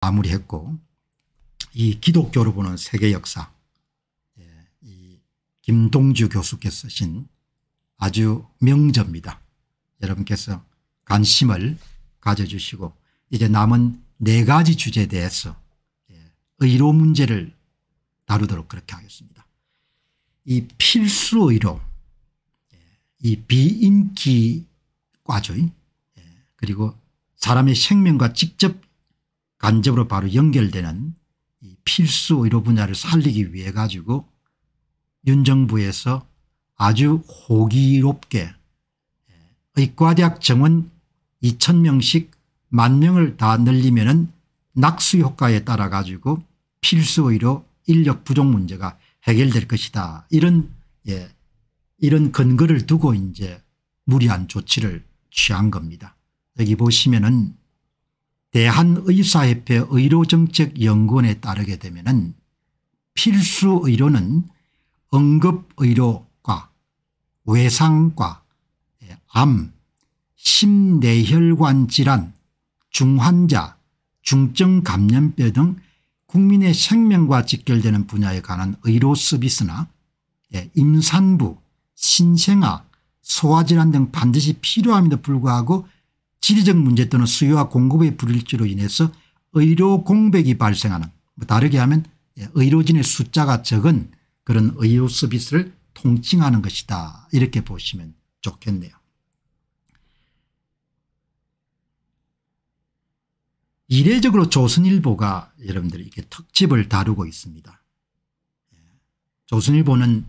마무리했고 이 기독교로 보는 세계 역사 예, 이 김동주 교수께서 쓰신 아주 명저입니다. 여러분께서 관심을 가져주시고 이제 남은 네 가지 주제에 대해서 예, 의료 문제를 다루도록 그렇게 하겠습니다. 이 필수 의료 예, 이 비인기과죠. 그리고 사람의 생명과 직접 간접으로 바로 연결되는 이 필수 의료 분야를 살리기 위해 가지고 윤 정부에서 아주 호기롭게 예, 의과대학 정원 2천명씩 만명을 다 늘리면 은 낙수 효과에 따라 가지고 필수 의료 인력 부족 문제가 해결될 것이다. 이런 예, 이런 근거를 두고 이제 무리한 조치를 취한 겁니다. 여기 보시면은 대한의사협회 의료정책연구원에 따르게 되면 필수의료는 응급의료과 외상과 예, 암 심내혈관 질환 중환자 중증감염병 등 국민의 생명과 직결되는 분야에 관한 의료 서비스나 예, 임산부 신생아 소화질환등 반드시 필요함에도 불구하고 지리적 문제 또는 수요와 공급의 불일치로 인해서 의료 공백이 발생하는 뭐 다르게 하면 예, 의료진의 숫자가 적은 그런 의료 서비스를 통칭하는 것이다 이렇게 보시면 좋겠네요. 이례적으로 조선일보가 여러분들 이렇게 특집을 다루고 있습니다. 예, 조선일보는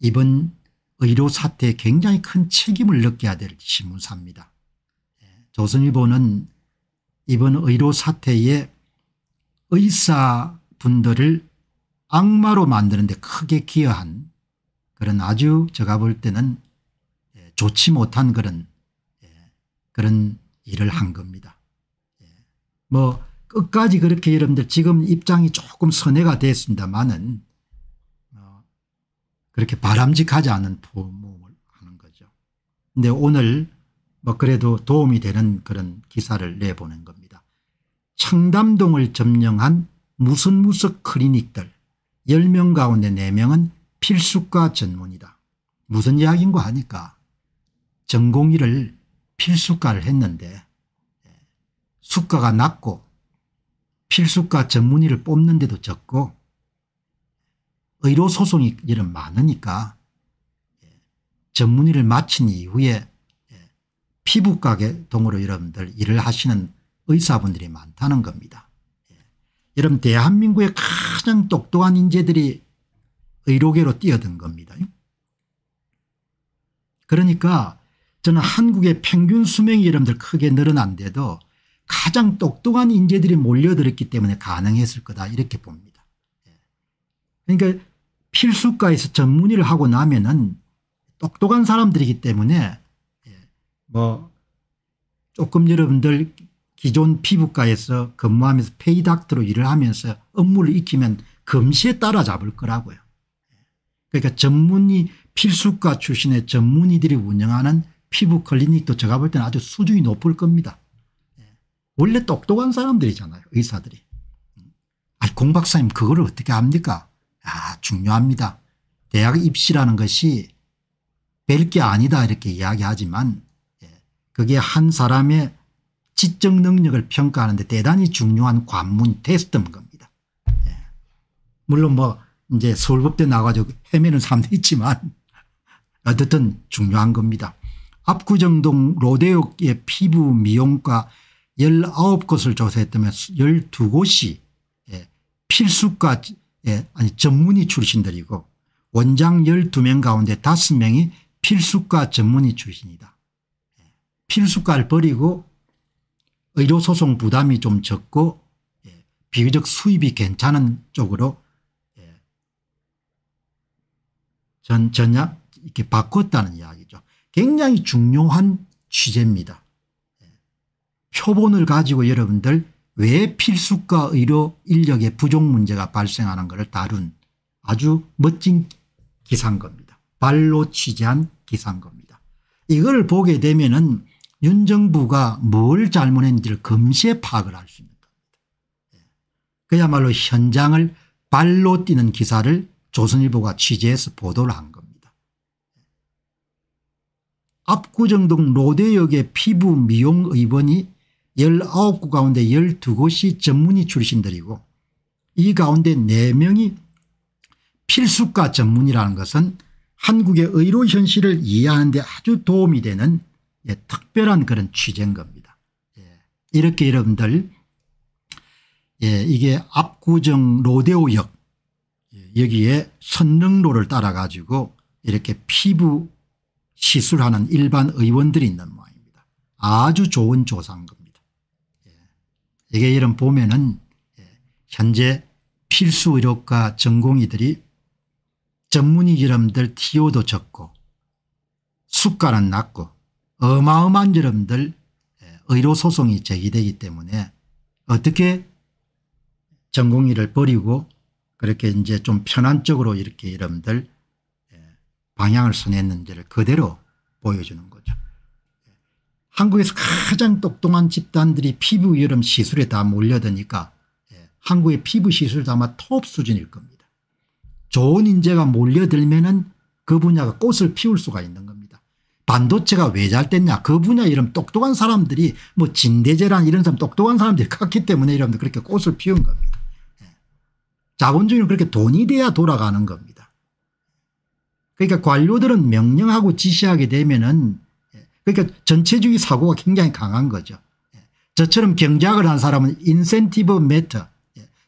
이번 의료 사태에 굉장히 큰 책임을 느껴야 될 신문사입니다. 조선일보는 이번 의료 사태에 의사분들을 악마로 만드는 데 크게 기여한 그런 아주 제가 볼 때는 예, 좋지 못한 그런 예, 그런 일을 한 겁니다. 예. 뭐 끝까지 그렇게 여러분들 지금 입장이 조금 선회가 됐습니다만은 어, 그렇게 바람직하지 않은 포문을 하는 거죠. 근데 오늘 뭐 그래도 도움이 되는 그런 기사를 내보낸 겁니다. 청담동을 점령한 무슨무슨 클리닉들 10명 가운데 4명은 필수과 전문이다. 무슨 이야기인 거 아니까 전공의를 필수과를 했는데 예, 수가가 낮고 필수과 전문의를 뽑는 데도 적고 의료소송이 이런 많으니까 예, 전문의를 마친 이후에 피부과계 동으로 여러분들 일을 하시는 의사분들이 많다는 겁니다. 예. 여러분 대한민국의 가장 똑똑한 인재들이 의료계로 뛰어든 겁니다. 그러니까 저는 한국의 평균 수명이 여러분들 크게 늘어난데도 가장 똑똑한 인재들이 몰려들었기 때문에 가능했을 거다 이렇게 봅니다. 예. 그러니까 필수과에서 전문의를 하고 나면은 똑똑한 사람들이기 때문에 뭐 조금 여러분들 기존 피부과에서 근무하면서 페이닥트로 일을 하면서 업무를 익히면 금시에 따라잡을 거라고요. 그러니까 전문의 필수과 출신의 전문의들이 운영하는 피부 클리닉도 제가 볼 때는 아주 수준이 높을 겁니다. 예. 원래 똑똑한 사람들이잖아요. 의사들이. 음. 아니 공 박사님 그거를 어떻게 합니까? 아 중요합니다. 대학 입시라는 것이 별 게 아니다 이렇게 이야기하지만 그게 한 사람의 지적 능력을 평가하는 데 대단히 중요한 관문 테스트인 겁니다. 예. 물론 뭐 이제 서울법대 나가지고 헤매는 사람도 있지만 어쨌든 중요한 겁니다. 압구정동 로데오의 피부 미용과 19곳을 조사했다면 12곳이 예. 필수과 예. 아니 전문의 출신들이고 원장 12명 가운데 5명이 필수과 전문의 출신이다. 필수과를 버리고 의료소송 부담이 좀 적고 예, 비교적 수입이 괜찮은 쪽으로 예, 전, 전략 이렇게 바꿨다는 이야기죠. 굉장히 중요한 취재입니다. 예, 표본을 가지고 여러분들 왜 필수과 의료 인력의 부족 문제가 발생하는 것을 다룬 아주 멋진 기사인 겁니다. 발로 취재한 기사인 겁니다. 이걸 보게 되면 은윤 정부가 뭘 잘못했는지를 금시에 파악을 할 수 있는 겁니다. 예. 그야말로 현장을 발로 뛰는 기사를 조선일보가 취재해서 보도를 한 겁니다. 예. 압구정동 로데역의 피부 미용 의원이 19곳 가운데 12곳이 전문의 출신들이고 이 가운데 4명이 필수과 전문이라는 것은 한국의 의료 현실을 이해하는 데 아주 도움이 되는 예, 특별한 그런 취재인 겁니다. 예, 이렇게 여러분들 예, 이게 압구정 로데오역 예, 여기에 선릉로를 따라 가지고 이렇게 피부 시술하는 일반 의원들이 있는 모양입니다. 아주 좋은 조사인 겁니다. 예, 이게 이런 보면은 예, 현재 필수 의료과 전공의들이 전문의 이름들 TO도 적고 수가는 낮고 어마어마한 여러분들 예, 의료소송이 제기되기 때문에 어떻게 전공의를 버리고 그렇게 이제 좀 편한 쪽으로 이렇게 여러분들 예, 방향을 선했는지를 그대로 보여주는 거죠. 예, 한국에서 가장 똑똑한 집단들이 피부 여름 시술에 다 몰려드니까 한국의 피부 시술도 아마 톱 수준일 겁니다. 좋은 인재가 몰려들면 그 분야가 꽃을 피울 수가 있는 겁니다. 반도체가 왜 잘 됐냐 그 분야 이름 똑똑한 사람들이 뭐 진대재란 이런 사람 똑똑한 사람들이 갔기 때문에 여러분들 그렇게 꽃을 피운 겁니다. 예. 자본주의는 그렇게 돈이 돼야 돌아가는 겁니다. 그러니까 관료들은 명령하고 지시하게 되면은 예. 그러니까 전체주의 사고가 굉장히 강한 거죠. 예. 저처럼 경제학을 한 사람은 인센티브 메터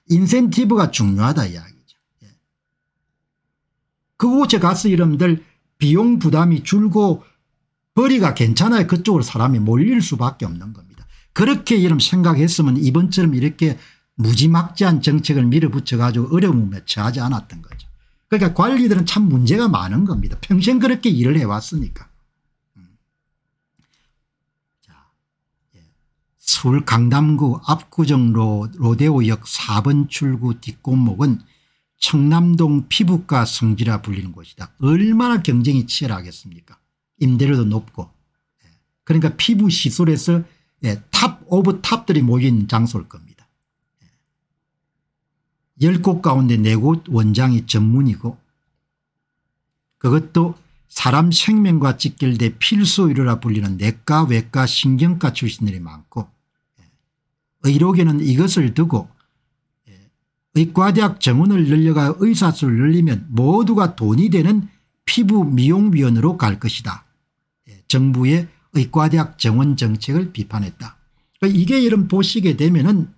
인센티브가 중요하다 이야기죠. 그곳에 가서 이름들 비용 부담이 줄고 거리가 괜찮아요. 그쪽으로 사람이 몰릴 수밖에 없는 겁니다. 그렇게 이런 생각했으면 이번처럼 이렇게 무지막지한 정책을 밀어붙여 가지고 어려움에 처하지 않았던 거죠. 그러니까 관리들은 참 문제가 많은 겁니다. 평생 그렇게 일을 해왔으니까. 음. 예. 서울 강남구 압구정 로데오역 4번 출구 뒷골목은 청남동 피부과 성지라 불리는 곳이다. 얼마나 경쟁이 치열하겠습니까 임대료도 높고 예. 그러니까 피부 시설에서 예, 탑 오브 탑들이 모인 장소일 겁니다. 예. 10곳 가운데 4곳 원장이 전문이고 그것도 사람 생명과 직결돼 필수 의료라 불리는 내과 외과 신경과 출신들이 많고 예. 의료계는 이것을 두고 예. 의과대학 정원을 늘려가 의사수를 늘리면 모두가 돈이 되는 피부 미용위원으로 갈 것이다. 정부의 의과대학 정원 정책을 비판했다. 그러니까 이게 이런 보시게 되면은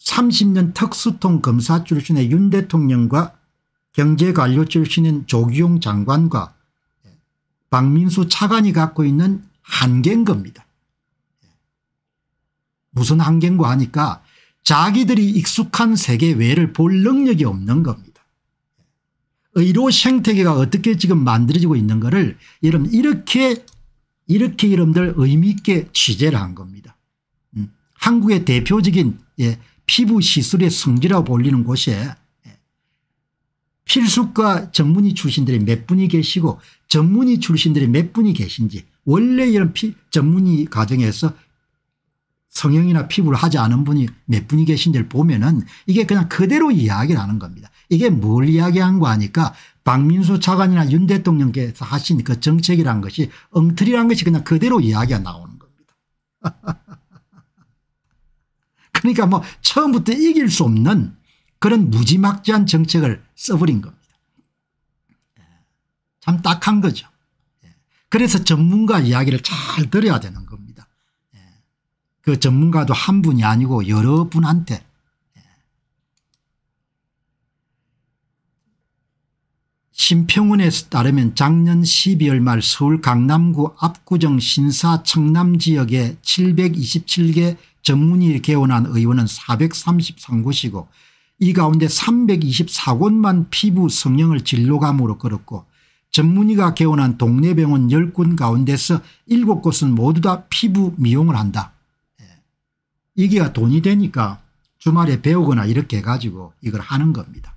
30년 특수통 검사 출신의 윤 대통령과 경제관료 출신인 조기용 장관과 박민수 차관이 갖고 있는 한계인 겁니다. 무슨 한계인고 하니까 자기들이 익숙한 세계 외를 볼 능력이 없는 겁니다. 의료 생태계가 어떻게 지금 만들어지고 있는 거를 여러분 이렇게 이렇게 여러분들 의미 있게 취재를 한 겁니다. 음, 한국의 대표적인 예, 피부 시술의 성지라고 불리는 곳에 예, 필수과 전문의 출신들이 몇 분이 계시고 전문의 출신들이 몇 분이 계신지 원래 이런 피, 전문의 과정에서 성형이나 피부를 하지 않은 분이 몇 분이 계신지를 보면은 이게 그냥 그대로 이야기를 하는 겁니다. 이게 뭘 이야기한 거 하니까 박민수 차관이나 윤 대통령께서 하신 그 정책이란 것이 엉터리란 것이 그냥 그대로 이야기가 나오는 겁니다. 그러니까 뭐 처음부터 이길 수 없는 그런 무지막지한 정책을 써버린 겁니다. 예. 참 딱한 거죠. 예. 그래서 전문가 이야기를 잘 들어야 되는 겁니다. 예. 그 전문가도 한 분이 아니고 여러 분한테 심평훈에 따르면 작년 12월 말 서울 강남구 압구정 신사 청남 지역에 727개 전문의 개원한 의원은 433곳이고 이 가운데 324곳만 피부 성형을 진로감으로 걸었고 전문의가 개원한 동네 병원 1 0군 가운데서 7곳은 모두 다 피부 미용을 한다. 예. 이게 돈이 되니까 주말에 배우거나 이렇게 해가지고 이걸 하는 겁니다.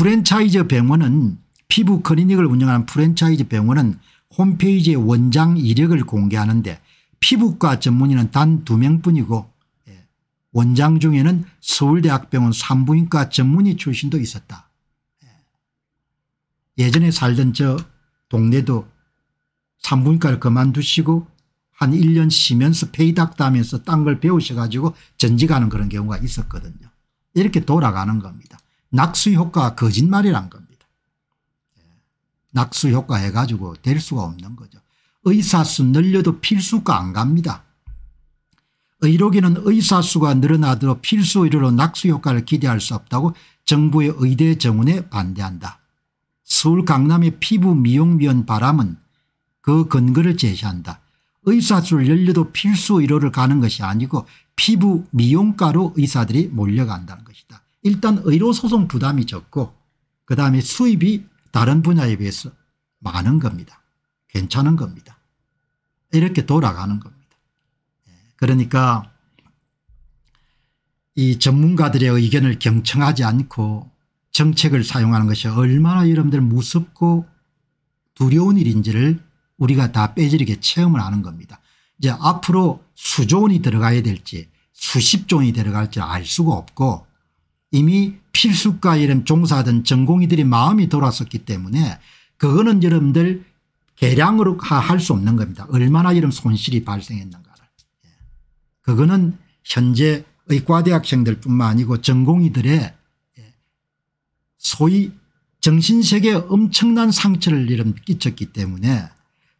프랜차이즈 병원은 피부 클리닉을 운영하는 프랜차이즈 병원은 홈페이지에 원장 이력을 공개하는데 피부과 전문의는 단 두 명뿐이고 예, 원장 중에는 서울대학병원 산부인과 전문의 출신도 있었다. 예. 예전에 살던 저 동네도 산부인과를 그만두시고 한 1년 쉬면서 페이닥다 하면서 딴 걸 배우셔 가지고 전직하는 그런 경우가 있었거든요. 이렇게 돌아가는 겁니다. 낙수 효과가 거짓말이란 겁니다. 예. 낙수 효과 해가지고 될 수가 없는 거죠. 의사수 늘려도 필수가 안 갑니다. 의료계는 의사수가 늘어나도록 필수 의료로 낙수 효과를 기대할 수 없다고 정부의 의대 정원에 반대한다. 서울 강남의 피부 미용위원 바람은 그 근거를 제시한다. 의사수를 열려도 필수 의료를 가는 것이 아니고 피부 미용과로 의사들이 몰려간다는 것. 일단 의료소송 부담이 적고 그다음에 수입이 다른 분야에 비해서 많은 겁니다. 괜찮은 겁니다. 이렇게 돌아가는 겁니다. 예, 그러니까 이 전문가들의 의견을 경청하지 않고 정책을 사용하는 것이 얼마나 여러분들 무섭고 두려운 일인지를 우리가 다 빼지르게 체험을 하는 겁니다. 이제 앞으로 수조 원이 들어가야 될지 수십 조원이 들어갈지 알 수가 없고 이미 필수과 이름종사하던 전공의들이 마음이 돌았었기 때문에 그거는 여러분들 계량으로 할 수 없는 겁니다. 얼마나 이런 손실이 발생했는가를. 예. 그거는 현재 의과대학생들 뿐만 아니고 전공의들의 예, 소위 정신세계에 엄청난 상처를 이런 끼쳤기 때문에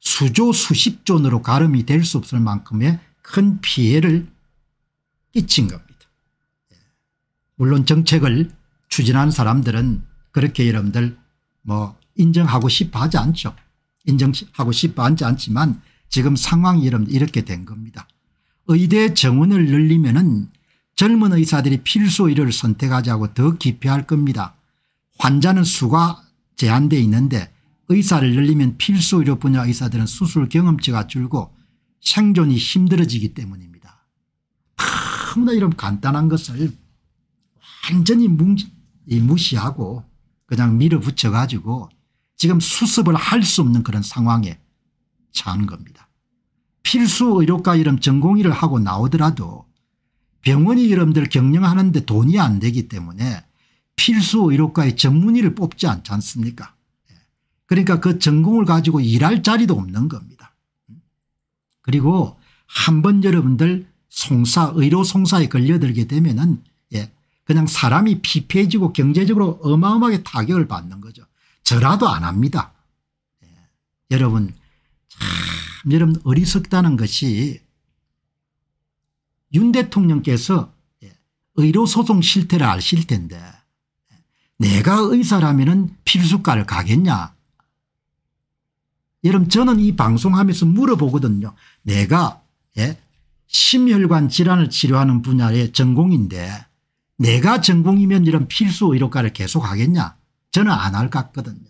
수조 수십조으로 가름이 될 수 없을 만큼의 큰 피해를 끼친 겁니다. 물론 정책을 추진한 사람들은 그렇게 여러분들 뭐 인정하고 싶어 하지 않죠. 인정하고 싶어 하지 않지만 지금 상황이 여러분들 이렇게 된 겁니다. 의대 정원을 늘리면 은 젊은 의사들이 필수 의료를 선택하자고 더 기피할 겁니다. 환자는 수가 제한되어 있는데 의사를 늘리면 필수 의료 분야 의사들은 수술 경험치가 줄고 생존이 힘들어지기 때문입니다. 너무나 이런 간단한 것을 완전히 무시하고 그냥 밀어붙여 가지고 지금 수습을 할 수 없는 그런 상황에 처한 겁니다. 필수 의료과 이름 전공의를 하고 나오더라도 병원이 이름들 경영하는데 돈이 안 되기 때문에 필수 의료과의 전문의를 뽑지 않지 않습니까 예. 그러니까 그 전공을 가지고 일할 자리도 없는 겁니다. 음. 그리고 한번 여러분들 송사 의료 송사에 걸려들게 되면 은 그냥 사람이 피폐해지고 경제적으로 어마어마하게 타격을 받는 거죠. 저라도 안 합니다. 예. 여러분 참 여러분 어리석다는 것이 윤 대통령께서 예. 의료소송 실태를 아실 텐데 예, 내가 의사라면 필수과를 가겠냐 여러분 저는 이 방송하면서 물어보거든요. 내가 예? 심혈관 질환을 치료하는 분야의 전공인데 내가 전공이면 이런 필수 의료과를 계속 하겠냐 저는 안 할 것 같거든요.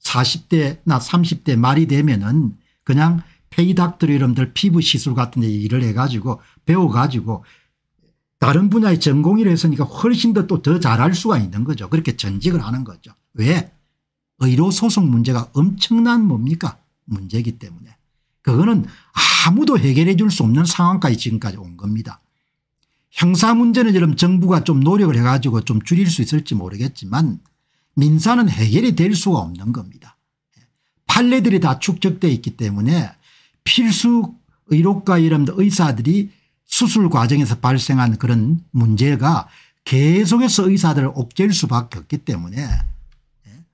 40대나 30대 말이 되면 은 그냥 페이닥터 이름들 피부 시술 같은 데 일을 해가지고 배워가지고 다른 분야의 전공이라 했으니까 훨씬 더 또 더 잘할 수가 있는 거죠. 그렇게 전직을 하는 거죠. 왜? 의료소송 문제가 엄청난 뭡니까? 문제이기 때문에. 그거는 아무도 해결해 줄 수 없는 상황까지 지금까지 온 겁니다. 형사 문제는 이런 정부가 좀 노력을 해가지고 좀 줄일 수 있을지 모르겠지만 민사는 해결이 될 수가 없는 겁니다. 판례들이 다 축적돼 있기 때문에 필수 의료과 이런 의사들이 수술 과정에서 발생한 그런 문제가 계속해서 의사들을 옥죄일 수밖에 없기 때문에 예,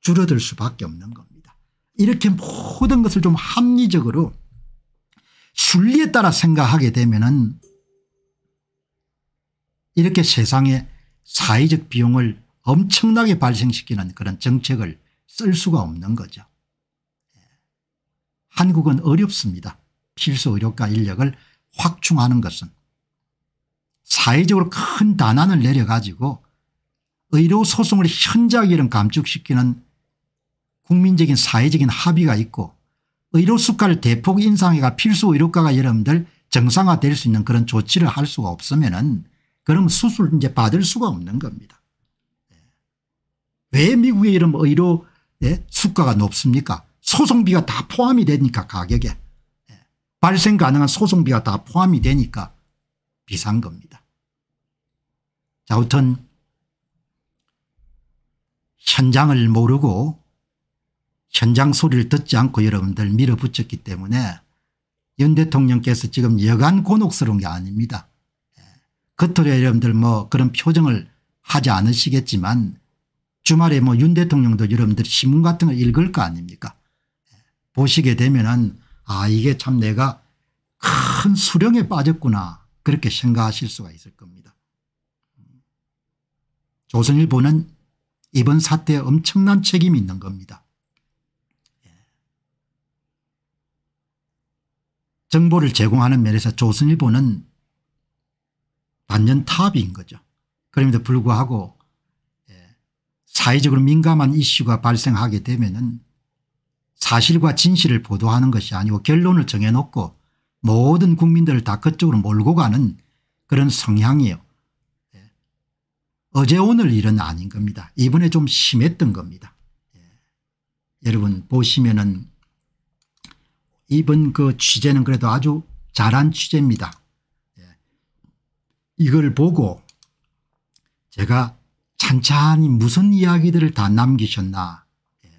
줄어들 수밖에 없는 겁니다. 이렇게 모든 것을 좀 합리적으로 순리에 따라 생각하게 되면 은 이렇게 세상에 사회적 비용을 엄청나게 발생시키는 그런 정책을 쓸 수가 없는 거죠. 예. 한국은 어렵습니다. 필수 의료과 인력을 확충하는 것은 사회적으로 큰 단안을 내려가지고 의료 소송을 현저하게 감축시키는 국민적인 사회적인 합의가 있고 의료 수가를 대폭 인상해가 필수 의료가가 여러분들 정상화될 수 있는 그런 조치를 할 수가 없으면 은 그럼 수술 이제 받을 수가 없는 겁니다. 예. 왜 미국의 이런 의료 예, 수가가 높습니까? 소송비가 다 포함이 되니까 가격에 예. 발생 가능한 소송비가 다 포함이 되니까 비싼 겁니다. 자 아무튼 현장을 모르고 현장 소리를 듣지 않고 여러분들 밀어붙였기 때문에 윤 대통령께서 지금 여간 곤혹스러운 게 아닙니다. 겉으로 여러분들 뭐 그런 표정을 하지 않으시겠지만 주말에 뭐 윤 대통령도 여러분들 신문 같은 걸 읽을 거 아닙니까 보시게 되면은 아 이게 참 내가 큰 수령에 빠졌구나 그렇게 생각하실 수가 있을 겁니다. 조선일보는 이번 사태에 엄청난 책임이 있는 겁니다. 예. 정보를 제공하는 면에서 조선일보는 반년 탑인 거죠. 그럼에도 불구하고 예, 사회적으로 민감한 이슈가 발생하게 되면 은 사실과 진실을 보도하는 것이 아니고 결론을 정해놓고 모든 국민들을 다 그쪽으로 몰고 가는 그런 성향이에요. 예, 어제 오늘 일은 아닌 겁니다. 이번에 좀 심했던 겁니다. 예, 여러분 보시면은 이번 그 취재는 그래도 아주 잘한 취재입니다. 이걸 보고 제가 찬찬히 무슨 이야기들을 다 남기셨나 예.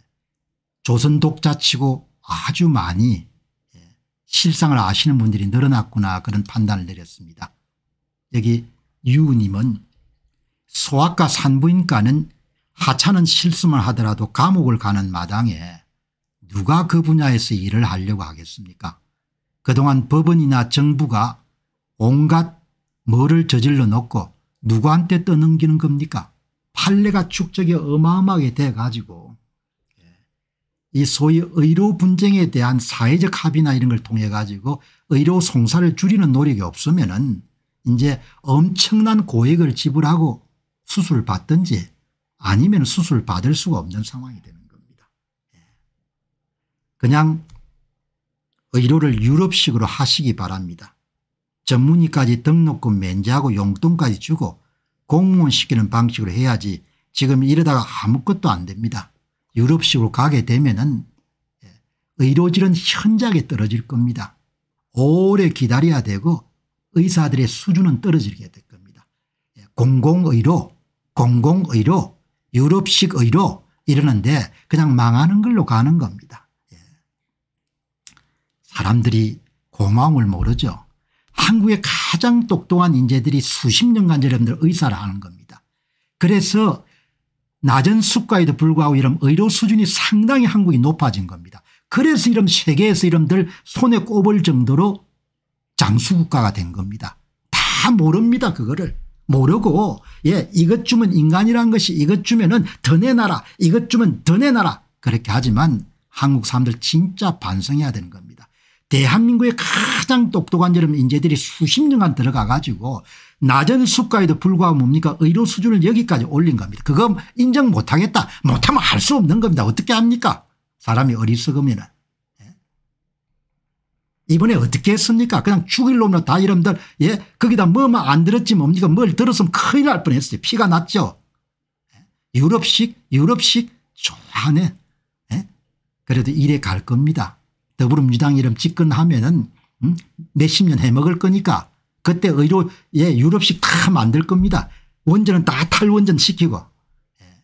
조선 독자치고 아주 많이 예. 실상을 아시는 분들이 늘어났구나 그런 판단을 내렸습니다. 여기 유우님은 소아과 산부인과는 하찮은 실수만 하더라도 감옥을 가는 마당에 누가 그 분야에서 일을 하려고 하겠습니까 그동안 법원이나 정부가 온갖 뭐를 저질러 놓고 누구한테 떠넘기는 겁니까 판례가 축적이 어마어마하게 돼 가지고 예. 이 소위 의료 분쟁에 대한 사회적 합의나 이런 걸 통해 가지고 의료 송사를 줄이는 노력이 없으면 은 이제 엄청난 고액을 지불하고 수술 받든지 아니면 수술 받을 수가 없는 상황이 되는 겁니다. 예. 그냥 의료를 유럽식으로 하시기 바랍니다. 전문의까지 등록금 면제하고 용돈까지 주고 공무원 시키는 방식으로 해야지 지금 이러다가 아무것도 안 됩니다. 유럽식으로 가게 되면 은 예, 의료질은 현저하게 떨어질 겁니다. 오래 기다려야 되고 의사들의 수준은 떨어지게 될 겁니다. 예, 공공의료 공공의료 유럽식 의료 이러는데 그냥 망하는 걸로 가는 겁니다. 예. 사람들이 고마움을 모르죠. 한국의 가장 똑똑한 인재들이 수십 년간 여러분들 의사라는 를 겁니다. 그래서 낮은 수가에도 불구하고 이런 의료 수준이 상당히 한국이 높아진 겁니다. 그래서 이런 세계에서 이런들 손에 꼽을 정도로 장수국가가 된 겁니다. 다 모릅니다 그거를. 모르고 예 이것 주면 인간이란 것이 이것 주면은 더내 놔라 이것 주면 더내 놔라 그렇게 하지만 한국 사람들 진짜 반성해야 되는 겁니다. 대한민국의 가장 똑똑한 여러 인재들이 수십 년간 들어가 가지고 낮은 수가에도 불구하고 뭡니까 의료 수준을 여기까지 올린 겁니다. 그거 인정 못하겠다. 못하면 할 수 없는 겁니다. 어떻게 합니까 사람이 어리석으면 예? 이번에 어떻게 했습니까 그냥 죽일 놈이나 다 이러면 예 거기다 뭐만 안 들었지 뭡니까 뭘 들었으면 큰일 날 뻔했어요. 피가 났죠. 예? 유럽식 유럽식 좋아하네. 예? 그래도 이래 갈 겁니다. 더불어민주당 이름 집권하면은 음, 몇십 년 해먹을 거니까 그때 의료 예 유럽식 다 만들 겁니다. 원전은 다 탈원전 시키고 예.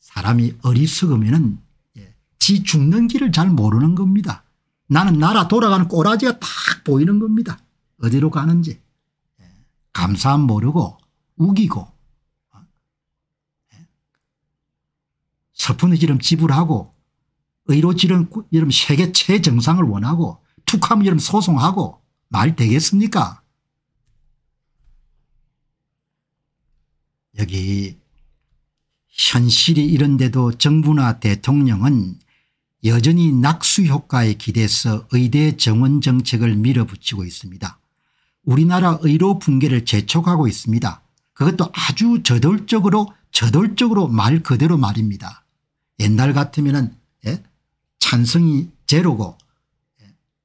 사람이 어리석으면은 예, 지 죽는 길을 잘 모르는 겁니다. 나는 나라 돌아가는 꼬라지가 딱 보이는 겁니다. 어디로 가는지 예. 감사함 모르고 우기고 어? 서푼의 지름 지불하고 의료진은 여러분 세계 최정상을 원하고 툭하면 이런 소송하고 말 되겠습니까? 여기 현실이 이런데도 정부나 대통령은 여전히 낙수 효과에 기대서 의대 정원 정책을 밀어붙이고 있습니다. 우리나라 의료 붕괴를 재촉하고 있습니다. 그것도 아주 저돌적으로 저돌적으로 말 그대로 말입니다. 옛날 같으면 은 예? 찬성이 제로고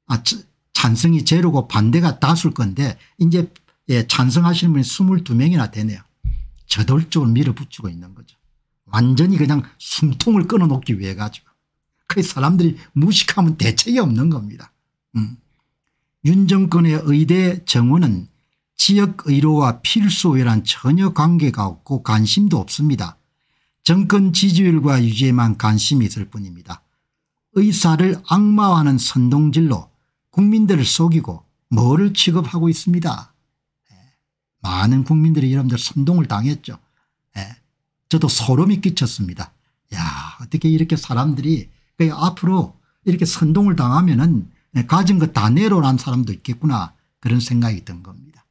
아 찬성이 제로고 반대가 다수일 건데 이제 예, 찬성하시는 분이 22명이나 되네요. 저돌적으로 밀어붙이고 있는 거죠. 완전히 그냥 숨통을 끊어놓기 위해 가지고. 그 사람들이 무식하면 대책이 없는 겁니다. 음. 윤정권의 의대 정원은 지역의료와 필수의란 전혀 관계가 없고 관심도 없습니다. 정권 지지율과 유지에만 관심이 있을 뿐입니다. 의사를 악마화하는 선동질로 국민들을 속이고 뭐를 취급하고 있습니다. 예. 많은 국민들이 여러분들 선동을 당했죠. 예. 저도 소름이 끼쳤습니다. 야 어떻게 이렇게 사람들이 그러니까 앞으로 이렇게 선동을 당하면 은 예, 가진 것 다 내로란 사람도 있겠구나 그런 생각이 든 겁니다.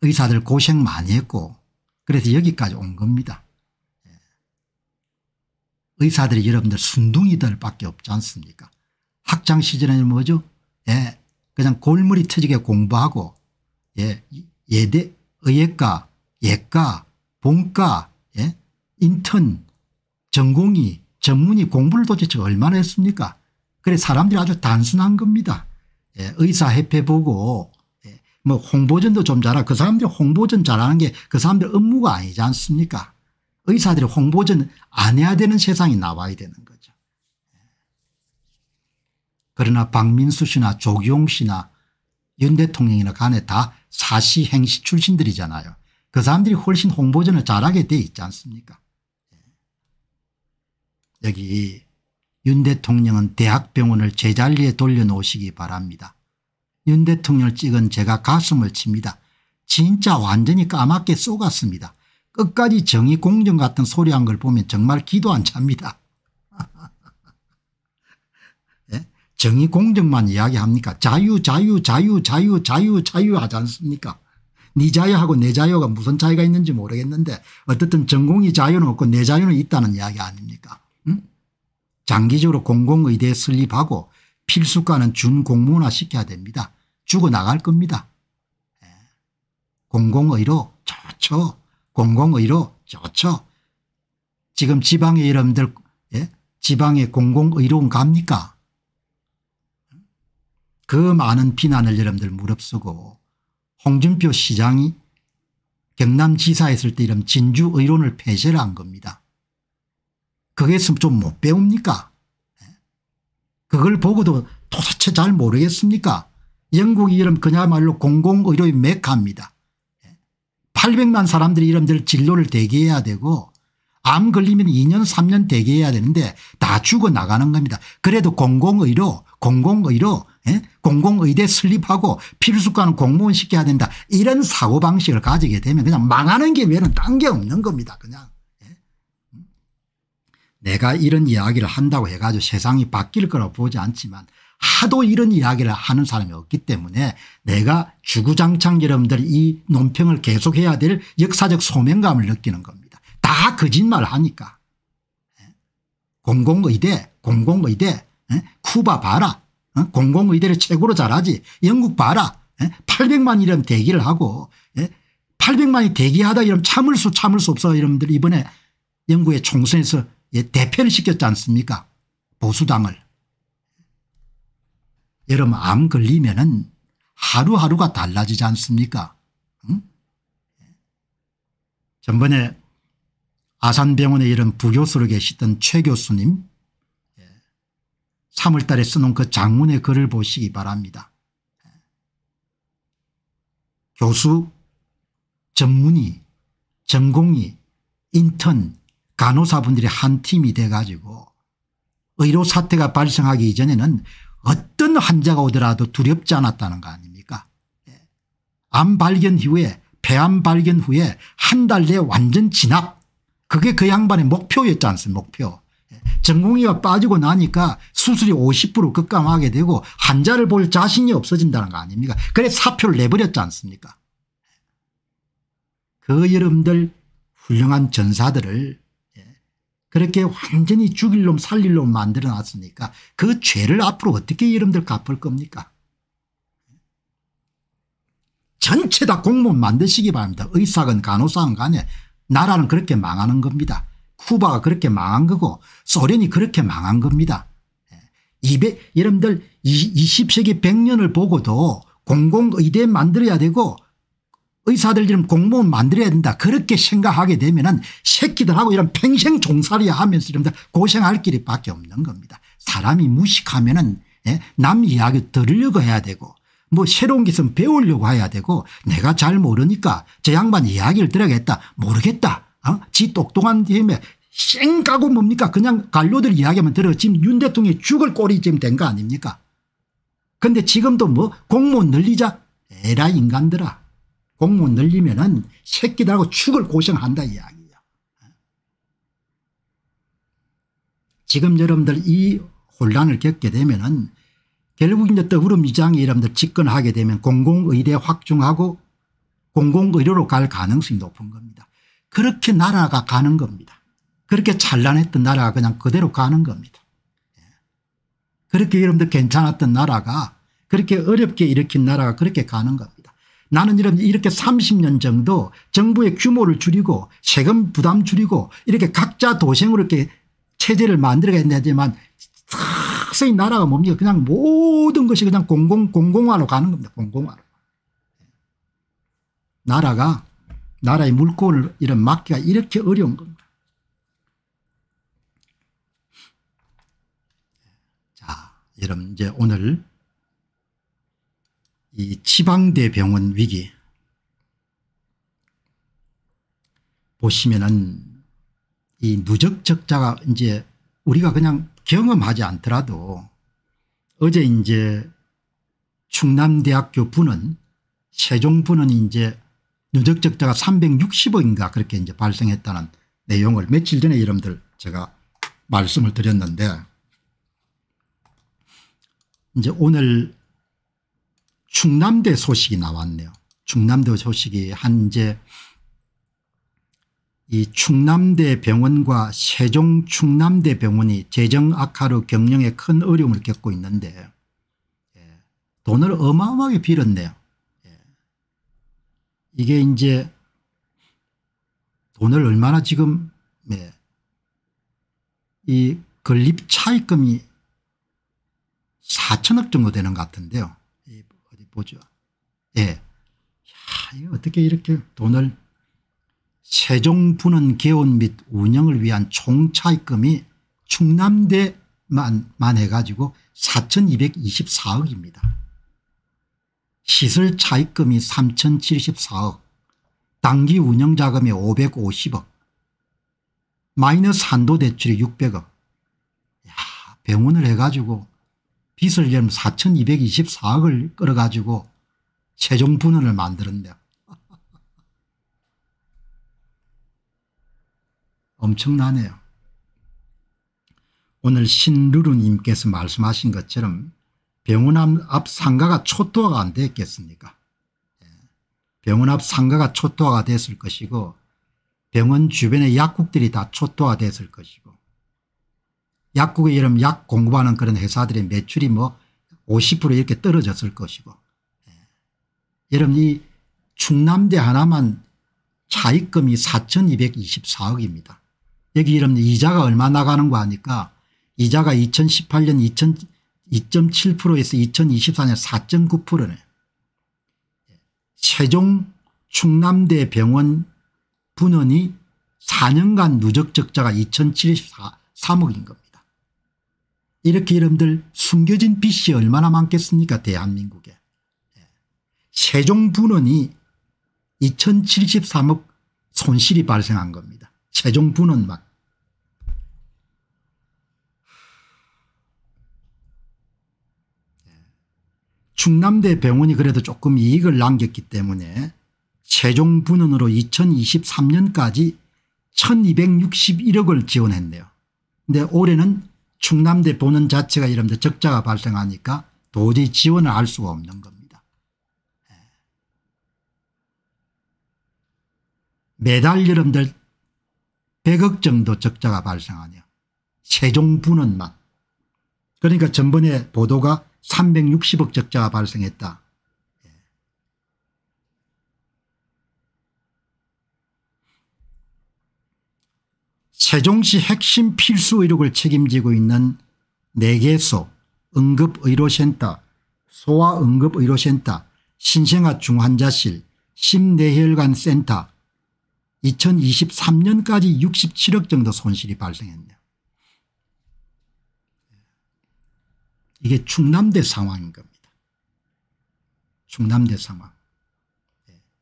의사들 고생 많이 했고 그래서 여기까지 온 겁니다. 의사들이 여러분들 순둥이들밖에 없지 않습니까 학창시절에는 뭐죠 예 그냥 골머리 터지게 공부하고 예 예대 의예과 예과 본과 예 인턴 전공이 전문이 공부를 도대체 얼마나 했습니까 그래 사람들이 아주 단순한 겁니다 예, 의사 협회 보고 예, 뭐 홍보전도 좀 잘하고 그 사람들이 홍보전 잘하는 게 그 사람들 업무가 아니지 않습니까 의사들이 홍보전 안 해야 되는 세상이 나와야 되는 거죠. 그러나 박민수 씨나 조기용 씨나 윤 대통령이나 간에 그 다 사시 행시 출신들이잖아요. 그 사람들이 훨씬 홍보전을 잘하게 돼 있지 않습니까 예. 여기 윤 대통령은 대학병원을 제자리에 돌려놓으시기 바랍니다. 윤 대통령을 찍은 제가 가슴을 칩니다. 진짜 완전히 까맣게 쏘갔습니다. 끝까지 정의 공정 같은 소리 한 걸 보면 정말 기도 안 찹니다. 예? 정의 공정만 이야기합니까 자유 자유 자유 자유 자유 자유 하지 않습니까 네 자유하고 내 자유가 무슨 차이가 있는지 모르겠는데 어쨌든 전공이 자유는 없고 내 자유는 있다는 이야기 아닙니까 응? 장기적으로 공공의대에 설립하고 필수과는 준공문화 시켜야 됩니다. 죽어나갈 겁니다. 예. 공공의로 좋죠. 공공의료 좋죠. 지금 지방의 이름들 예? 지방의 공공의료는 갑니까 그 많은 비난을 여러분들 무릅쓰고 홍준표 시장이 경남지사에 있을 때 이런 진주의론을 폐쇄를 한 겁니다. 그게 좀 못 배웁니까 예? 그걸 보고도 도대체 잘 모르겠습니까 영국이 이런 그야말로 공공의료의 메카입니다. 800만 사람들이 이런들 진로를 대기해야 되고 암 걸리면 2년 3년 대기해야 되는데 다 죽어 나가는 겁니다. 그래도 공공의료 공공의료 예? 공공의대 설립하고 필수과는 공무원 시켜야 된다 이런 사고방식을 가지게 되면 그냥 망하는 게 외에는 딴 게 없는 겁니다. 그냥 예? 음? 내가 이런 이야기를 한다고 해가지고 세상이 바뀔 거라고 보지 않지만 하도 이런 이야기를 하는 사람이 없기 때문에 내가 주구장창 여러분들 이 논평을 계속해야 될 역사적 소명감을 느끼는 겁니다. 다 거짓말 하니까. 예? 공공의대 공공의대 예? 쿠바 봐라. 어? 공공의대를 최고로 잘하지 영국 봐라. 800만 예? 이름 대기를 하고 800만이 대기하다 이러면 참을 수 참을 수 없어 여러분들 이번에 영국의 총선에서 대패를 시켰지 않습니까 보수당을 여러분 암 걸리면은 하루하루가 달라지지 않습니까? 응? 전번에 아산병원에 이런 부교수로 계시던 최 교수님 3월달에 예, 쓰는 그 장문의 글을 보시기 바랍니다. 예. 교수, 전문의, 전공의, 인턴, 간호사분들이 한 팀이 돼가지고 의료 사태가 발생하기 이전에는 어떤 환자가 오더라도 두렵지 않았다는 거 아닙니까 예. 암 발견 이후에 폐암 발견 후에 한 달 내에 완전 진압 그게 그 양반의 목표였지 않습니까 목표 예. 전공의가 빠지고 나니까 수술이 50% 급감하게 되고 환자를 볼 자신이 없어진다는 거 아닙니까 그래 사표를 내버렸지 않습니까 그 여러분들 훌륭한 전사들을 그렇게 완전히 죽일 놈 살릴 놈 만들어 놨으니까 그 죄를 앞으로 어떻게 여러분들 갚을 겁니까 전체 다 공무원 만드시기 바랍니다. 의사건 간호사건 간에 나라는 그렇게 망하는 겁니다. 쿠바가 그렇게 망한 거고 소련이 그렇게 망한 겁니다. 200, 여러분들 20세기 100년을 보고도 공공의대 만들어야 되고 의사들 지금 공무원 만들어야 된다 그렇게 생각하게 되면 은 새끼들하고 이런 평생 종살이 하면서 이런 고생할 길이 밖에 없는 겁니다. 사람이 무식하면 은남 예, 이야기 들으려고 해야 되고 뭐 새로운 것은 배우려고 해야 되고 내가 잘 모르니까 저 양반 이야기를 들어야겠다 모르겠다 어? 지 똑똑한 힘에 쌩가고 뭡니까 그냥 관료들 이야기하면 들어 지금 윤 대통령이 죽을 꼴이 지금 된 거 아닙니까 근데 지금도 뭐 공무원 늘리자 에라 인간들아 공무 늘리면은 새끼들하고 축을 고생한다 이야기야. 지금 여러분들 이 혼란을 겪게 되면은 결국 이제 더불어민주당이 여러분들 집권하게 되면 공공의대 확충하고 공공의료로 갈 가능성이 높은 겁니다. 그렇게 나라가 가는 겁니다. 그렇게 찬란했던 나라가 그냥 그대로 가는 겁니다. 그렇게 여러분들 괜찮았던 나라가 그렇게 어렵게 일으킨 나라가 그렇게 가는 겁니다. 나는 이런 이렇게 30년 정도 정부의 규모를 줄이고 세금 부담 줄이고 이렇게 각자 도생으로 이렇게 체제를 만들어야되지만서서이 나라가 뭡니까 그냥 모든 것이 그냥 공공 공공화로 가는 겁니다. 공공화로. 나라가 나라의 물건을 이런 막기가 이렇게 어려운 겁니다. 자, 여러분 이제 오늘 이 지방대병원 위기 보시면은 이 누적 적자가 이제 우리가 그냥 경험하지 않더라도 어제 이제 충남대학교 분은 세종분은 이제 누적 적자가 360억인가 그렇게 이제 발생했다는 내용을 며칠 전에 여러분들 제가 말씀을 드렸는데 이제 오늘 충남대 소식이 나왔네요. 충남대 소식이 한제 이이 충남대 병원과 세종 충남대 병원이 재정 악화로 경영에 큰 어려움을 겪고 있는데 예, 돈을 어마어마하게 빌었네요. 예. 이게 이제 돈을 얼마나 지금 예, 이 건립 차입금이 4천억 정도 되는 것 같은데요. 보죠. 예. 야, 어떻게 이렇게 돈을 세종분은 개원 및 운영을 위한 총차입금이 충남대만 만 해가지고 4224억입니다. 시설 차입금이 3074억 단기 운영자금이 550억 마이너스 한도 대출이 600억 야, 병원을 해가지고 빚을 내면 4224억을 끌어가지고 최종 분원을 만드는데요 엄청나네요. 오늘 신루루님께서 말씀하신 것처럼 병원 앞 상가가 초토화가 안 됐겠습니까 예. 병원 앞 상가가 초토화가 됐을 것이고 병원 주변의 약국들이 다 초토화됐을 것이고 약국에 이름 약 공급하는 그런 회사들의 매출이 뭐 50% 이렇게 떨어졌을 것이고 예. 여러분 이 충남대 하나만 차입금이 4224억입니다. 여기 여러분 이자가 얼마 나가는 거 아니까 이자가 2018년 2 7에서 2024년 4.9%네요. 세종 충남대 병원 분원이 4년간 누적 적자가 2074억인 겁니다. 이렇게 여러분들 숨겨진 빚이 얼마나 많겠습니까 대한민국에. 예. 세종분원이 2073억 손실이 발생한 겁니다. 세종분원만. 예. 충남대 병원이 그래도 조금 이익을 남겼기 때문에 세종분원으로 2023년까지 1261억을 지원했네요. 근데 올해는 충남대 보는 자체가 이런데 적자가 발생하니까 도저히 지원을 할 수가 없는 겁니다. 예. 매달 여러분들 100억 정도 적자가 발생하냐 세종분원만. 그러니까 전번에 보도가 360억 적자가 발생했다. 세종시 핵심 필수 의료를 책임지고 있는 4개소 응급의료센터 소아응급의료센터 신생아 중환자실 심내혈관센터 2023년까지 67억 정도 손실이 발생했네요. 이게 충남대 상황인 겁니다. 충남대 상황.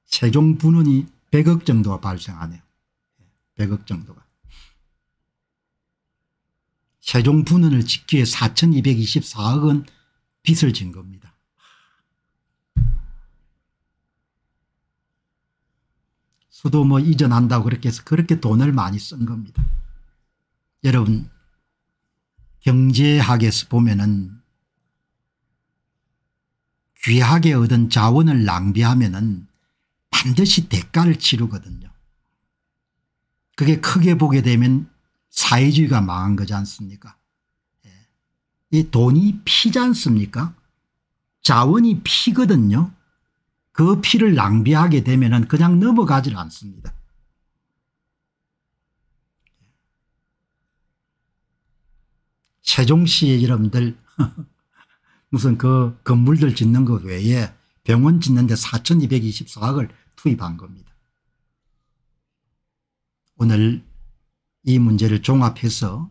세종 분원이 100억 정도가 발생하네요. 100억 정도가. 세종 분원을 짓기 위해 4224억 원 빚을 진 겁니다. 수도 뭐 이전한다고 그렇게 해서 그렇게 돈을 많이 쓴 겁니다. 여러분 경제학에서 보면은 귀하게 얻은 자원을 낭비하면은 반드시 대가를 치르거든요. 그게 크게 보게 되면 사회주의가 망한 거지 않습니까 예. 이 돈이 피지 않습니까 자원이 피거든요 그 피를 낭비하게 되면 그냥 넘어가질 않습니다 세종시 예. 여러분들 무슨 그 건물들 짓는 것 외에 병원 짓는데 4224억을 투입한 겁니다. 오늘 이 문제를 종합해서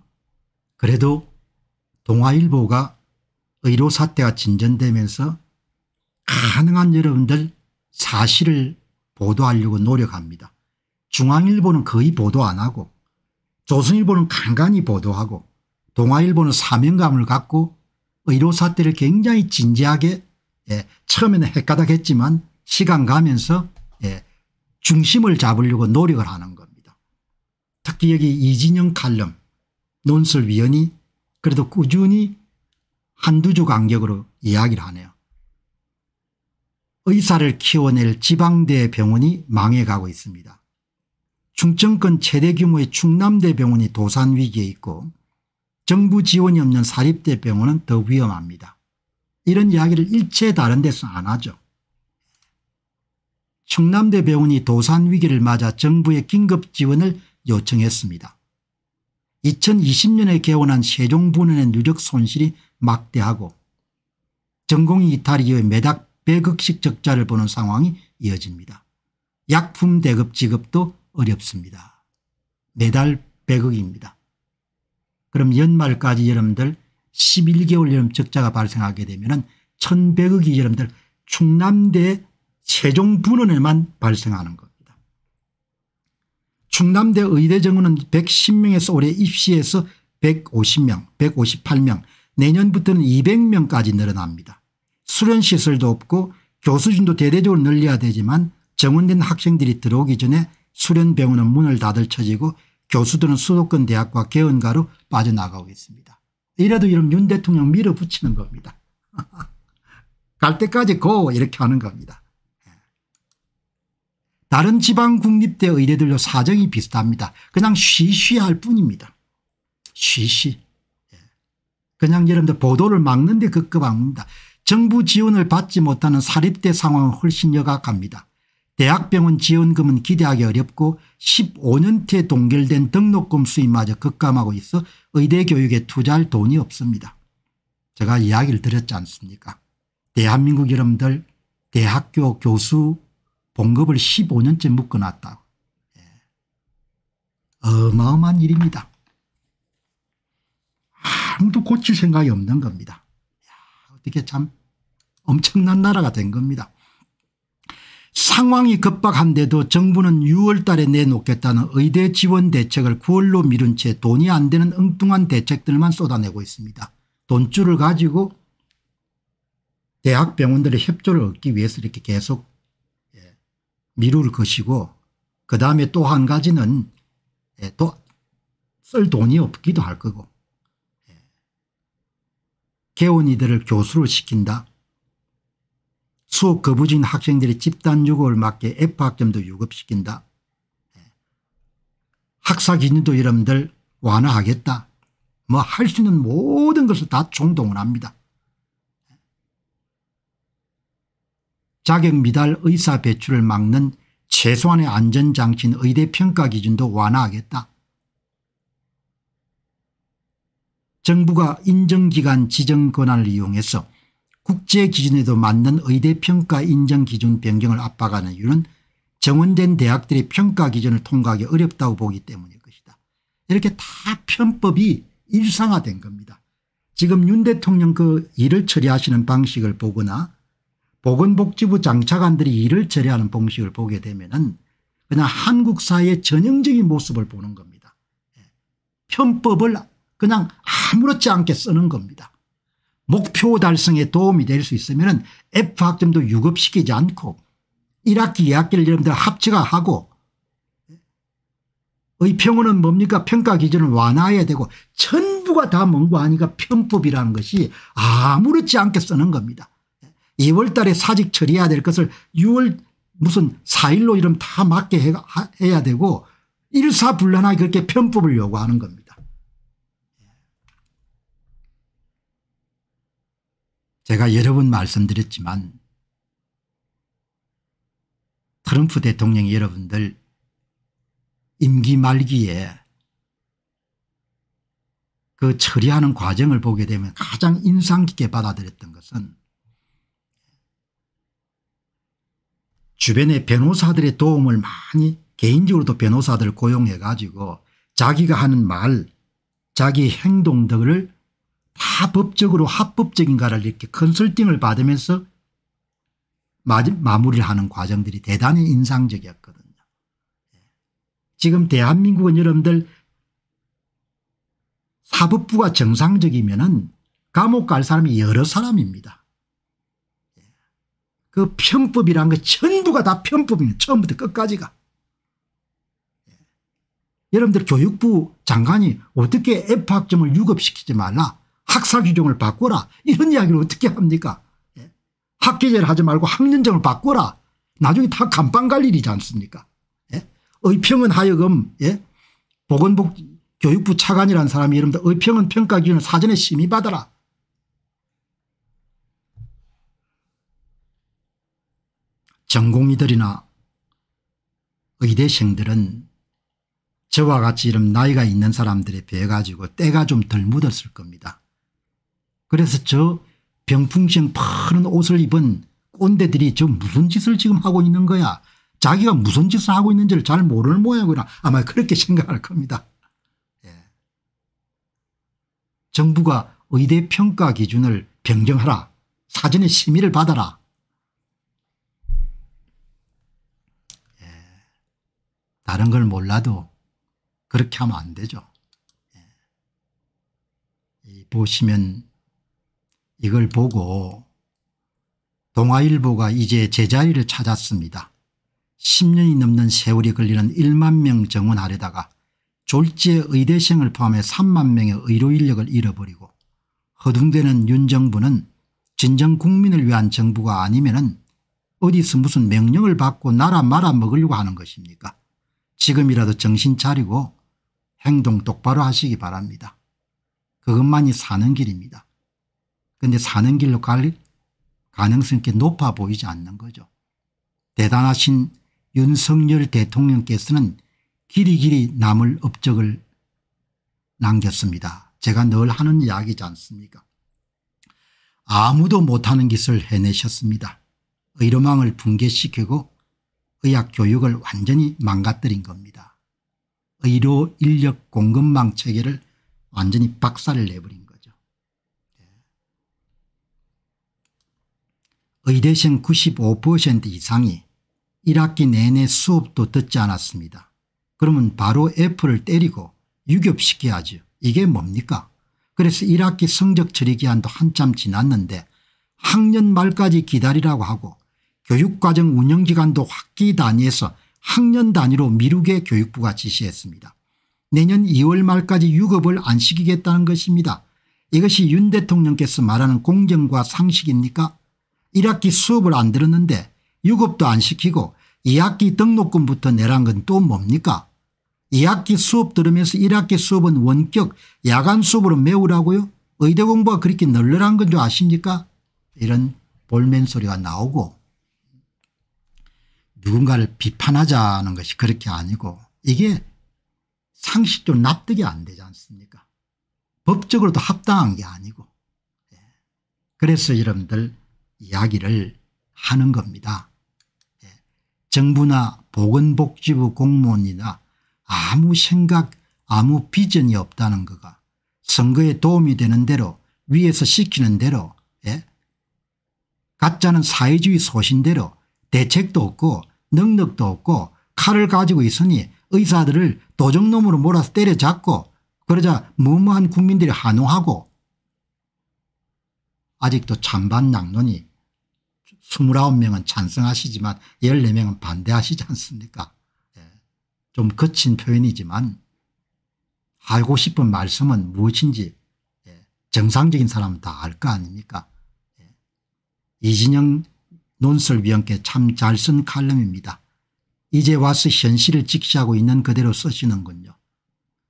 그래도 동아일보가 의료 사태가 진전되면서 가능한 여러분들 사실을 보도하려고 노력합니다. 중앙일보는 거의 보도 안 하고 조선일보는 간간히 보도하고 동아일보는 사명감을 갖고 의료 사태를 굉장히 진지하게 예, 처음에는 헷가닥했지만 시간 가면서 예, 중심을 잡으려고 노력을 하는 것. 특히 여기 이진영 칼럼 논술위원이 그래도 꾸준히 한두 주 간격으로 이야기를 하네요. 의사를 키워낼 지방대 병원이 망해가고 있습니다. 충청권 최대 규모의 충남대 병원이 도산 위기에 있고 정부 지원이 없는 사립대 병원은 더 위험합니다. 이런 이야기를 일체 다른 데서 안 하죠. 충남대 병원이 도산 위기를 맞아 정부의 긴급 지원을 요청했습니다. 2020년에 개원한 세종분원의 누적 손실이 막대하고 전공이 이탈 이후에 매달 100억씩 적자를 보는 상황이 이어집니다. 약품 대급 지급도 어렵습니다. 매달 100억입니다. 그럼 연말까지 여러분들 11개월 여름 적자가 발생하게 되면 1100억이 여러분들 충남대 세종분원에만 발생하는 것. 충남대 의대 정원은 110명에서 올해 입시에서 150명 158명 내년부터는 200명까지 늘어납니다. 수련시설도 없고 교수진도 대대적으로 늘려야 되지만 정원된 학생들이 들어오기 전에 수련병원은 문을 닫을 처지고 교수들은 수도권 대학과 개원가로 빠져나가고 있습니다. 이래도 이런 윤 대통령 밀어붙이는 겁니다. 갈 때까지 고 이렇게 하는 겁니다. 다른 지방 국립대 의대들도 사정이 비슷합니다. 그냥 쉬쉬할 뿐입니다. 쉬쉬. 예. 그냥 여러분들 보도를 막는 데 급급합니다. 정부 지원을 받지 못하는 사립대 상황은 훨씬 여각합니다. 대학병원 지원금은 기대하기 어렵고 15년째 동결된 등록금 수입마저 급감하고 있어 의대 교육에 투자할 돈이 없습니다. 제가 이야기를 드렸지 않습니까 대한민국 여러분들 대학교 교수 봉급을 15년째 묶어놨다 예. 어마어마한 일입니다. 아무도 고칠 생각이 없는 겁니다. 야, 어떻게 참 엄청난 나라가 된 겁니다. 상황이 급박한데도 정부는 6월 달에 내놓겠다는 의대 지원 대책을 9월로 미룬 채 돈이 안 되는 엉뚱한 대책들만 쏟아내고 있습니다. 돈줄을 가지고 대학병원들의 협조를 얻기 위해서 이렇게 계속 미룰 것이고 그다음에 또 한 가지는 예, 또쓸 돈이 없기도 할 거고 예. 개원이들을 교수를 시킨다. 수업 거부진 학생들이 집단 유급을 맞게 F학점도 유급시킨다. 예. 학사기준도 여러분들 완화하겠다. 뭐 할 수 있는 모든 것을 다 총동원합니다. 자격미달 의사 배출을 막는 최소한의 안전장치인 의대평가 기준도 완화하겠다. 정부가 인정기관 지정 권한을 이용해서 국제 기준에도 맞는 의대평가 인정 기준 변경을 압박하는 이유는 정원된 대학들의 평가 기준을 통과하기 어렵다고 보기 때문일 것이다. 이렇게 다 편법이 일상화된 겁니다. 지금 윤 대통령 그 일을 처리하시는 방식을 보거나 보건복지부 장차관들이 일을 처리하는 방식을 보게 되면 은 그냥 한국 사회의 전형적인 모습을 보는 겁니다. 예. 편법을 그냥 아무렇지 않게 쓰는 겁니다. 목표 달성에 도움이 될 수 있으면 은 F학점도 유급시키지 않고 1학기 2학기를 여러분들 합치가 하고 의평원은 뭡니까 평가 기준을 완화해야 되고 전부가 다 뭔가 하니까 편법이라는 것이 아무렇지 않게 쓰는 겁니다. 2월 달에 사직 처리해야 될 것을 6월 무슨 4일로 이름 다 맞게 해, 야 되고 일사불란하게 그렇게 편법을 요구하는 겁니다. 제가 여러 번 말씀드렸지만 트럼프 대통령 여러분들 임기 말기에 그 처리하는 과정을 보게 되면 가장 인상 깊게 받아들였던 것은 주변의 변호사들의 도움을 많이 개인적으로도 변호사들 고용해 가지고 자기가 하는 말 자기 행동들을 다 법적으로 합법적인가를 이렇게 컨설팅을 받으면서 마무리를 하는 과정들이 대단히 인상적이었거든요. 예. 지금 대한민국은 여러분들 사법부가 정상적이면 감옥 갈 사람이 여러 사람입니다. 그 편법이란 게 전부가 다 편법입니다. 처음부터 끝까지가. 예. 여러분들 교육부 장관이 어떻게 F학점을 유급시키지 말라 학사 규정을 바꿔라 이런 이야기를 어떻게 합니까 예. 학기제를 하지 말고 학년제을 바꿔라 나중에 다 감방 갈 일이지 않습니까 예. 의평은 하여금 보건복 교육부 차관이라는 사람이 이름다 의평은 평가 기준을 사전에 심의받아라 전공이들이나 의대생들은 저와 같이 이런 나이가 있는 사람들에 비해 가지고 때가 좀 덜 묻었을 겁니다. 그래서 저병풍신푸른 옷을 입은 꼰대들이 저 무슨 짓을 지금 하고 있는 거야 자기가 무슨 짓을 하고 있는지를 잘 모르는 모양이라 아마 그렇게 생각할 겁니다. 예. 정부가 의대 평가 기준을 변경하라 사전에 심의를 받아라 다른 걸 몰라도 그렇게 하면 안 되죠. 예. 보시면 이걸 보고 동아일보가 이제 제자리를 찾았습니다. 10년이 넘는 세월이 걸리는 1만 명 정원 아래다가 졸지에 의대생을 포함해 3만 명의 의료 인력을 잃어버리고 허둥대는 윤 정부는 진정 국민을 위한 정부가 아니면 어디서 무슨 명령을 받고 나라 말아 먹으려고 하는 것입니까 지금이라도 정신 차리고 행동 똑바로 하시기 바랍니다. 그것만이 사는 길입니다. 근데 사는 길로 갈 가능성이 높아 보이지 않는 거죠. 대단하신 윤석열 대통령께서는 길이 길이 남을 업적을 남겼습니다. 제가 늘 하는 이야기지 않습니까 아무도 못하는 짓을 해내셨습니다. 의료망을 붕괴시키고 의학 교육을 완전히 망가뜨린 겁니다. 의료 인력 공급망 체계를 완전히 박살을 내버린 거죠. 예. 의대생 95% 이상이 1학기 내내 수업도 듣지 않았습니다. 그러면 바로 F를 때리고 유급시켜야죠. 이게 뭡니까? 그래서 1학기 성적 처리 기한도 한참 지났는데 학년 말까지 기다리라고 하고 교육과정 운영기간도 학기 단위에서 학년 단위로 미루게 교육부가 지시했습니다. 내년 2월 말까지 유급을 안 시키겠다는 것입니다. 이것이 윤 대통령께서 말하는 공정과 상식입니까 1학기 수업을 안 들었는데 유급도 안 시키고 2학기 등록금부터 내란 건 또 뭡니까 2학기 수업 들으면서 1학기 수업은 원격 야간 수업으로 메우라고요 의대 공부가 그렇게 널널한 건 줄 아십니까 이런 볼멘 소리가 나오고 누군가를 비판하자는 것이 그렇게 아니고 이게 상식적으로 납득이 안 되지 않습니까 법적으로도 합당한 게 아니고 예. 그래서 여러분들 이야기를 하는 겁니다. 예. 정부나 보건복지부 공무원이나 아무 생각 아무 비전이 없다는 거가 선거에 도움이 되는 대로 위에서 시키는 대로 예? 가짜는 사회주의 소신대로 대책도 없고 능력도 없고 칼을 가지고 있으니 의사들을 도적놈으로 몰아서 때려잡고 그러자 무모한 국민들이 한호하고 아직도 찬반 낭론이 29명은 찬성하시지만 14명은 반대하시지 않습니까 예, 좀 거친 표현이지만 알고 싶은 말씀은 무엇인지 예, 정상적인 사람은 다 알 거 아닙니까 예, 이진영 논설위원께 참 잘 쓴 칼럼입니다. 이제 와서 현실을 직시하고 있는 그대로 쓰시는군요.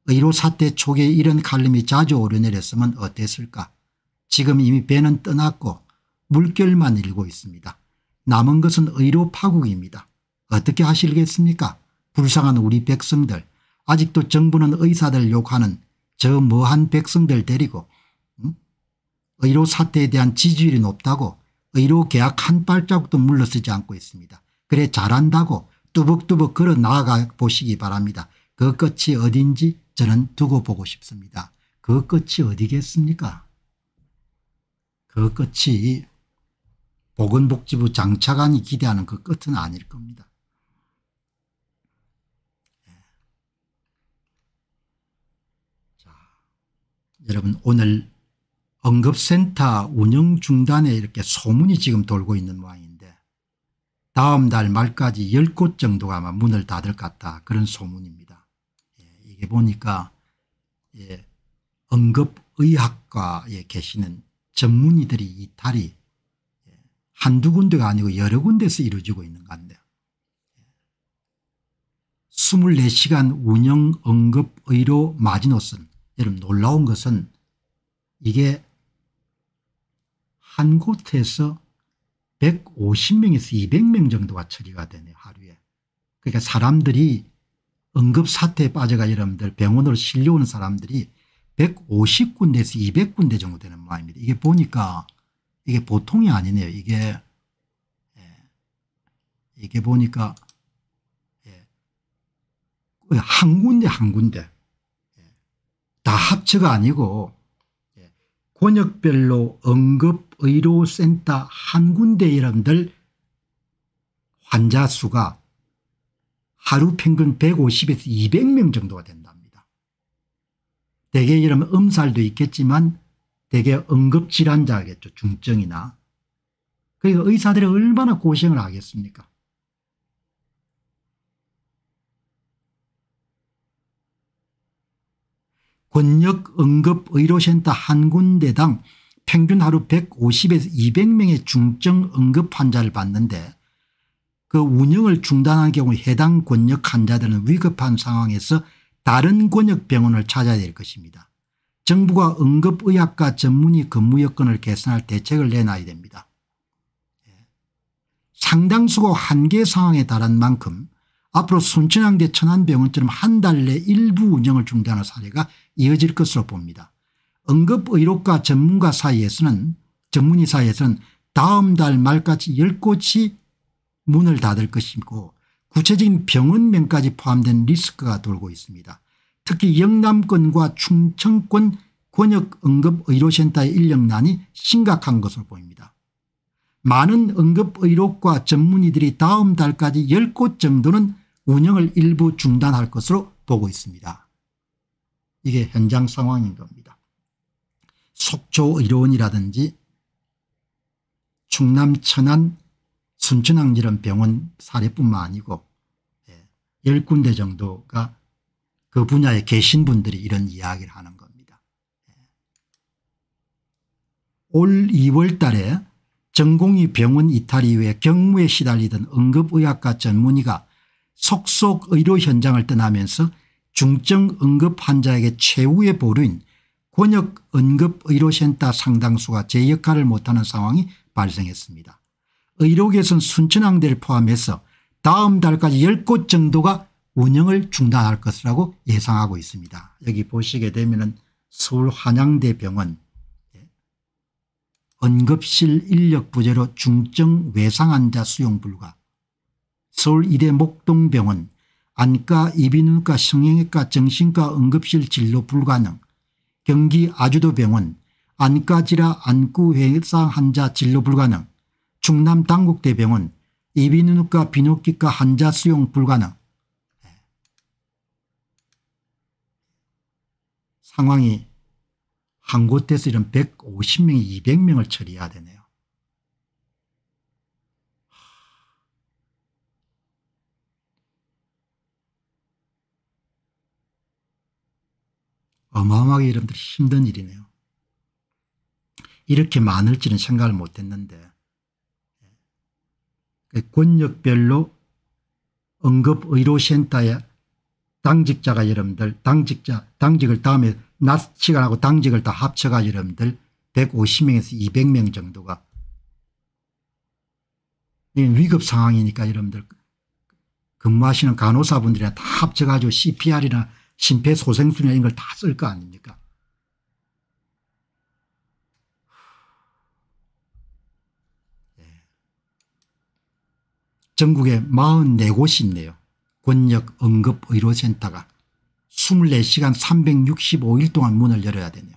의로 사태 초기에 이런 칼럼이 자주 오려내렸으면 어땠을까. 지금 이미 배는 떠났고 물결만 일고 있습니다. 남은 것은 의료 파국입니다. 어떻게 하시겠습니까 불쌍한 우리 백성들 아직도 정부는 의사들 욕하는 저 뭐한 백성들 데리고 응? 의료 사태에 대한 지지율이 높다고 의료계약 한 발자국도 물러서지 않고 있습니다. 그래 잘한다고 뚜벅뚜벅 걸어 나아가 보시기 바랍니다. 그 끝이 어딘지 저는 두고 보고 싶습니다. 그 끝이 어디겠습니까? 그 끝이 보건복지부 장차관이 기대하는 그 끝은 아닐 겁니다. 자, 여러분 오늘 응급센터 운영 중단에 이렇게 소문이 지금 돌고 있는 모양인데 다음 달 말까지 10곳 정도가 아마 문을 닫을 것 같다 그런 소문입니다. 예, 이게 보니까 예, 응급의학과에 예, 계시는 전문의들이 이탈이 예, 한두 군데가 아니고 여러 군데서 이루어지고 있는 건데 24시간 운영 응급의료 마지노선 여러분 놀라운 것은 이게 한 곳에서 150명에서 200명 정도가 처리가 되네요 하루에. 그러니까 사람들이 응급사태에 빠져가 여러분들 병원으로 실려오는 사람들이 150군데에서 200군데 정도 되는 모양입니다. 이게 보니까 이게 보통이 아니네요. 이게 예. 이게 보니까 예. 한 군데 한 군데 예. 다 합쳐가 아니고 권역별로 응급 의료센터한 군데 여러분들 환자 수가 하루 평균 150에서 200명 정도가 된답니다. 대개 이러면 음살도 있겠지만 대개 응급질환자겠죠. 중증이나. 그러니 의사들이 얼마나 고생을 하겠습니까. 권역응급의료센터 한 군데당 평균 하루 150에서 200명의 중증 응급 환자를 봤는데 그 운영을 중단한 경우 해당 권역 환자들은 위급한 상황에서 다른 권역 병원을 찾아야 될 것입니다. 정부가 응급의학과 전문의 근무 여건을 개선할 대책을 내놔야 됩니다. 예. 상당수가 한계 상황에 달한 만큼 앞으로 순천향대 천안병원처럼 한 달 내 일부 운영을 중단한 사례가 이어질 것으로 봅니다. 응급의료과 전문가 사이에서는 전문의 사이에서는 다음 달 말까지 10곳이 문을 닫을 것이고 구체적인 병원명까지 포함된 리스크가 돌고 있습니다. 특히 영남권과 충청권 권역응급의료센터의 인력난이 심각한 것으로 보입니다. 많은 응급의료과 전문의들이 다음 달까지 10곳 정도는 운영을 일부 중단할 것으로 보고 있습니다. 이게 현장 상황인 겁니다. 속초의료원이라든지 충남 천안 순천항 이런 병원 사례뿐만 아니고 10군데 예, 정도가 그 분야에 계신 분들이 이런 이야기를 하는 겁니다. 예. 올 2월 달에 전공의 병원 이탈 이후에 경무에 시달리던 응급의학과 전문의가 속속 의료 현장을 떠나면서 중증 응급 환자에게 최후의 보루인 권역응급의료센터 상당수가 제 역할을 못하는 상황이 발생했습니다. 의료계에서는 순천항대를 포함해서 다음 달까지 10곳 정도가 운영을 중단할 것이라고 예상하고 있습니다. 여기 보시게 되면 은 서울 한양대 병원 응급실 예, 인력 부재로 중증 외상 환자 수용 불가 서울 이대 목동병원 안과 이비인후과 성형외과 정신과 응급실 진료 불가능 경기 아주도병원 안과지라 안구회상 환자 진료 불가능 충남 당국대병원 이비인후과 비뇨기과 환자 수용 불가능 상황이 한 곳에서 이런 150명, 200명을 처리해야 되네. 어마어마하게 여러분들 힘든 일이네요. 이렇게 많을지는 생각을 못했는데 예. 권력별로 응급의료센터에 당직자가 여러분들 당직자 당직을 다음에 낮 시간하고 당직을 다 합쳐가 여러분들 150명에서 200명 정도가 위급 상황이니까 여러분들 그, 그, 근무하시는 간호사분들이나 다 합쳐가지고 CPR이나 심폐소생술이나 이런 걸 다 쓸 거 아닙니까? 예. 전국에 44곳이 있네요. 권역 응급의료센터가 24시간 365일 동안 문을 열어야 되네요.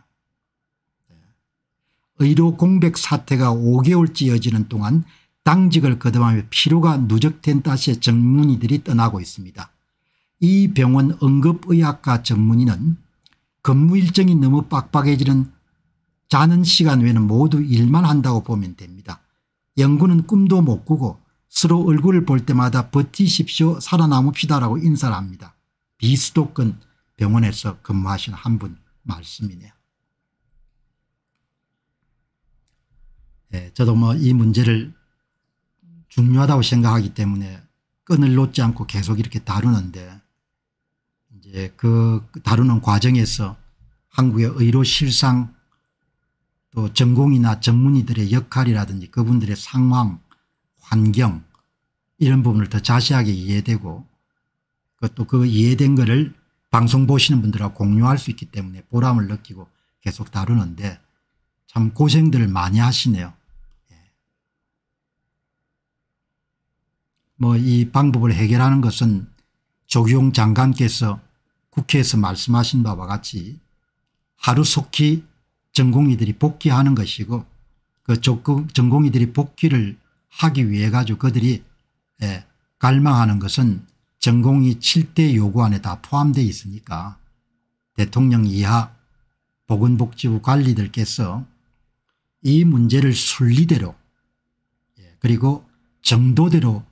예. 의료 공백 사태가 5개월째 이어지는 동안 당직을 거듭하며 피로가 누적된 탓에 전문의들이 떠나고 있습니다. 이 병원 응급의학과 전문의는 근무 일정이 너무 빡빡해지는 자는 시간 외에는 모두 일만 한다고 보면 됩니다. 연구는 꿈도 못 꾸고 서로 얼굴을 볼 때마다 버티십시오 살아남읍시다라고 인사를 합니다. 비수도권 병원에서 근무하신 한 분 말씀이네요. 네, 저도 뭐 이 문제를 중요하다고 생각하기 때문에 끈을 놓지 않고 계속 이렇게 다루는데 이제 예, 그 다루는 과정에서 한국의 의료 실상 또 전공이나 전문의들의 역할이라든지 그분들의 상황 환경 이런 부분을 더 자세하게 이해되고 그것도 그 이해된 것을 방송 보시는 분들하고 공유할 수 있기 때문에 보람을 느끼고 계속 다루는데 참 고생들을 많이 하시네요. 예. 뭐이 방법을 해결하는 것은 조기용 장관께서 국회에서 말씀하신 바와 같이 하루속히 전공의들이 복귀하는 것이고 그 전공의들이 복귀를 하기 위해 가지고 그들이 예, 갈망하는 것은 전공의 7대 요구 안에 다 포함되어 있으니까 대통령 이하 보건복지부 관리들께서 이 문제를 순리대로 예, 그리고 정도대로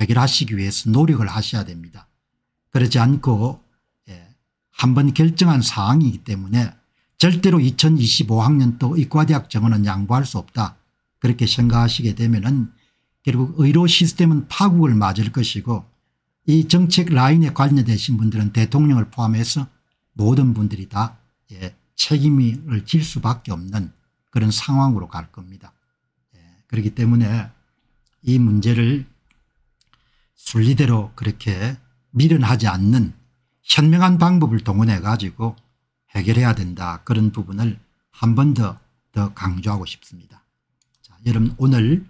해결하시기 위해서 노력을 하셔야 됩니다. 그렇지 않고 한번 결정한 사항이기 때문에 절대로 2025학년도 의과대학 정원은 양보할 수 없다. 그렇게 생각하시게 되면 은 결국 의료 시스템은 파국을 맞을 것이고 이 정책 라인에 관련되신 분들은 대통령을 포함해서 모든 분들이 다 예, 책임을 질 수밖에 없는 그런 상황으로 갈 겁니다. 예, 그렇기 때문에 이 문제를 순리대로 그렇게 미련하지 않는 현명한 방법을 동원해 가지고 해결해야 된다 그런 부분을 한 번 더 더 강조하고 싶습니다. 자, 여러분 오늘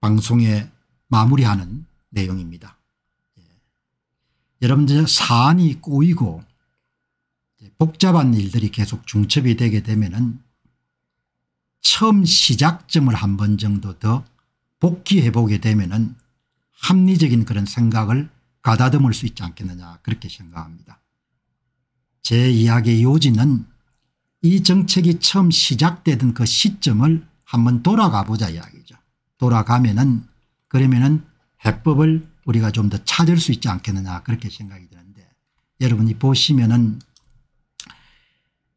방송에 마무리하는 내용입니다. 예. 여러분들 사안이 꼬이고 복잡한 일들이 계속 중첩이 되게 되면은 처음 시작점을 한 번 정도 더 복귀해 보게 되면은 합리적인 그런 생각을 가다듬을 수 있지 않겠느냐 그렇게 생각합니다. 제 이야기의 요지는 이 정책이 처음 시작되던 그 시점을 한번 돌아가 보자 이야기죠. 돌아가면은 그러면은 해법을 우리가 좀 더 찾을 수 있지 않겠느냐 그렇게 생각이 드는데 여러분이 보시면은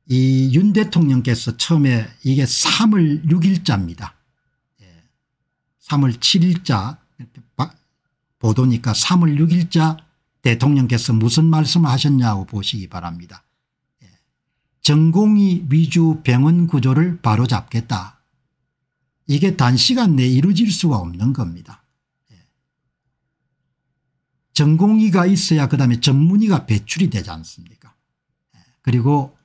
이 윤 대통령께서 처음에 이게 3월 6일자입니다. 3월 예. 7일자 보도니까 3월 6일자 대통령께서 무슨 말씀을 하셨냐고 보시기 바랍니다. 예. 전공이 위주 병원 구조를 바로잡겠다. 이게 단시간 내에 이루어질 수가 없는 겁니다. 예. 전공의가 있어야 그다음에 전문의가 배출이 되지 않습니까 예. 그리고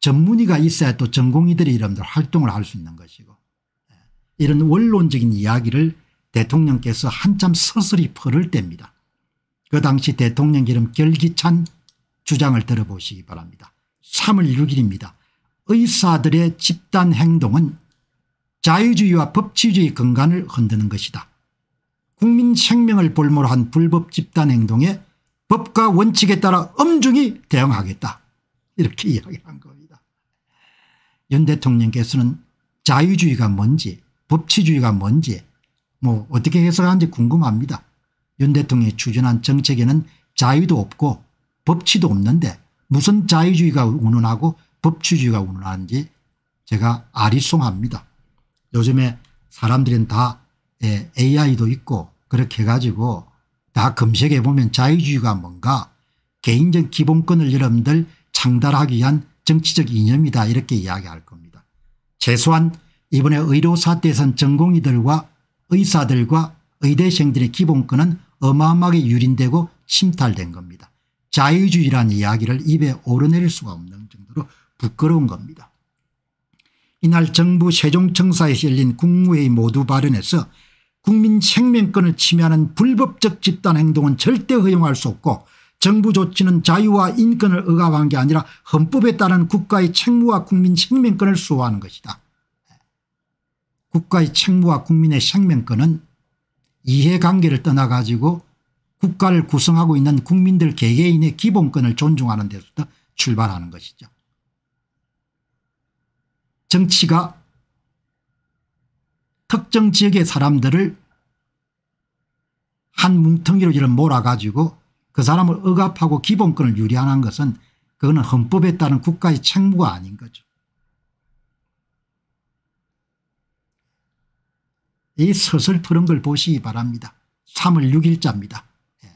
전문의가 있어야 또 전공의들이 이런들 활동을 할 수 있는 것이고 이런 원론적인 이야기를 대통령께서 한참 서슬이 퍼를 뗍니다. 그 당시 대통령 이름 결기찬 주장을 들어보시기 바랍니다. 3월 6일입니다. 의사들의 집단 행동은 자유주의와 법치주의 근간을 흔드는 것이다. 국민 생명을 볼모로 한 불법 집단 행동에 법과 원칙에 따라 엄중히 대응하겠다. 이렇게 이야기한 겁니다. 윤 대통령께서는 자유주의가 뭔지 법치주의가 뭔지 뭐 어떻게 해석하는지 궁금합니다. 윤 대통령이 추진한 정책에는 자유도 없고 법치도 없는데 무슨 자유주의가 운운하고 법치주의가 운운하는지 제가 아리송합니다. 요즘에 사람들은 다 예, AI도 있고 그렇게 해가지고 다 검색해 보면 자유주의가 뭔가 개인적 기본권을 여러분들 창달하기 위한 정치적 이념이다 이렇게 이야기할 겁니다. 최소한 이번에 의료사태에선 전공의들과 의사들과 의대생들의 기본권은 어마어마하게 유린되고 침탈된 겁니다. 자유주의라는 이야기를 입에 오르내릴 수가 없는 정도로 부끄러운 겁니다. 이날 정부 세종청사에서 열린 국무회의 모두 발언에서 국민 생명권을 침해하는 불법적 집단 행동은 절대 허용할 수 없고 정부 조치는 자유와 인권을 억압한 게 아니라 헌법에 따른 국가의 책무와 국민 생명권을 수호하는 것이다. 국가의 책무와 국민의 생명권은 이해관계를 떠나 가지고 국가를 구성하고 있는 국민들 개개인의 기본권을 존중하는 데서부터 출발하는 것이죠. 정치가 특정 지역의 사람들을 한 뭉텅이로 이런 몰아가지고 그 사람을 억압하고 기본권을 유리하 것은 그거는 헌법에 따른 국가의 책무가 아닌 거죠. 이 서슬푸른 걸 보시기 바랍니다. 3월 6일자입니다. 예.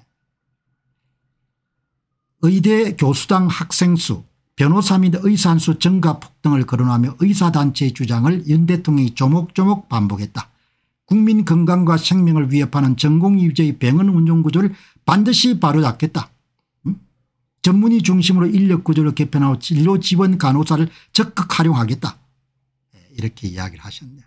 의대 교수당 학생수 변호사 및 의사한수 증가 폭등을 거론하며 의사단체의 주장을 윤 대통령이 조목조목 반복했다. 국민 건강과 생명을 위협하는 전공위주의 병원 운영구조를 반드시 바로잡겠다. 음? 전문의 중심으로 인력구조를 개편하고 진로지원 간호사를 적극 활용하겠다. 예, 이렇게 이야기를 하셨네요.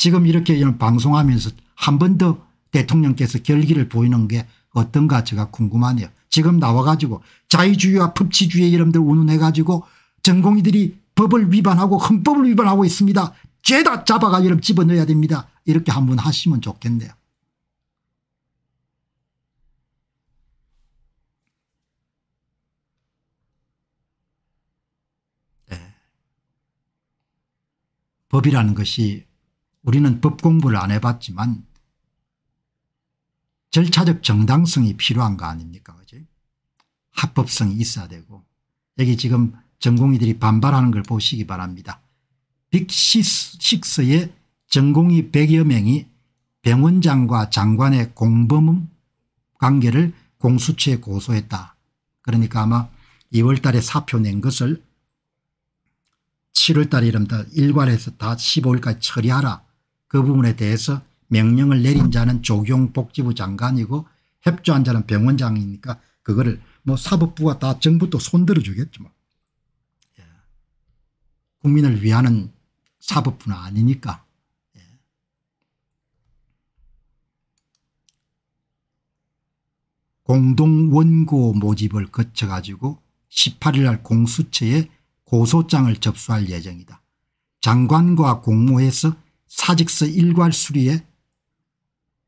지금 이렇게 이런 방송하면서 한 번 더 대통령께서 결기를 보이는 게 어떤가 제가 궁금하네요. 지금 나와 가지고 자유주의와 법치주의 이름들 운운해 가지고 전공의들이 법을 위반하고 헌법을 위반하고 있습니다. 죄다 잡아가 여러분 집어넣어야 됩니다. 이렇게 한 번 하시면 좋겠네요. 예. 법이라는 것이 우리는 법 공부를 안 해봤지만 절차적 정당성이 필요한 거 아닙니까 그지 합법성이 있어야 되고 여기 지금 전공의들이 반발하는 걸 보시기 바랍니다. 빅식스의 전공의 100여 명이 병원장과 장관의 공범 관계를 공수처에 고소했다. 그러니까 아마 2월 달에 사표 낸 것을 7월 달에 이러다 일괄해서 다 15일까지 처리하라 그 부분에 대해서 명령을 내린 자는 조경복지부 장관이고 협조한 자는 병원장이니까 그거를 뭐 사법부가 다 정부 도 손들어 주겠죠. 뭐. 예. 국민을 위하는 사법부는 아니니까. 예. 공동원고 모집을 거쳐가지고 18일 날 공수처에 고소장을 접수할 예정이다. 장관과 공모해서 사직서 일괄 수리에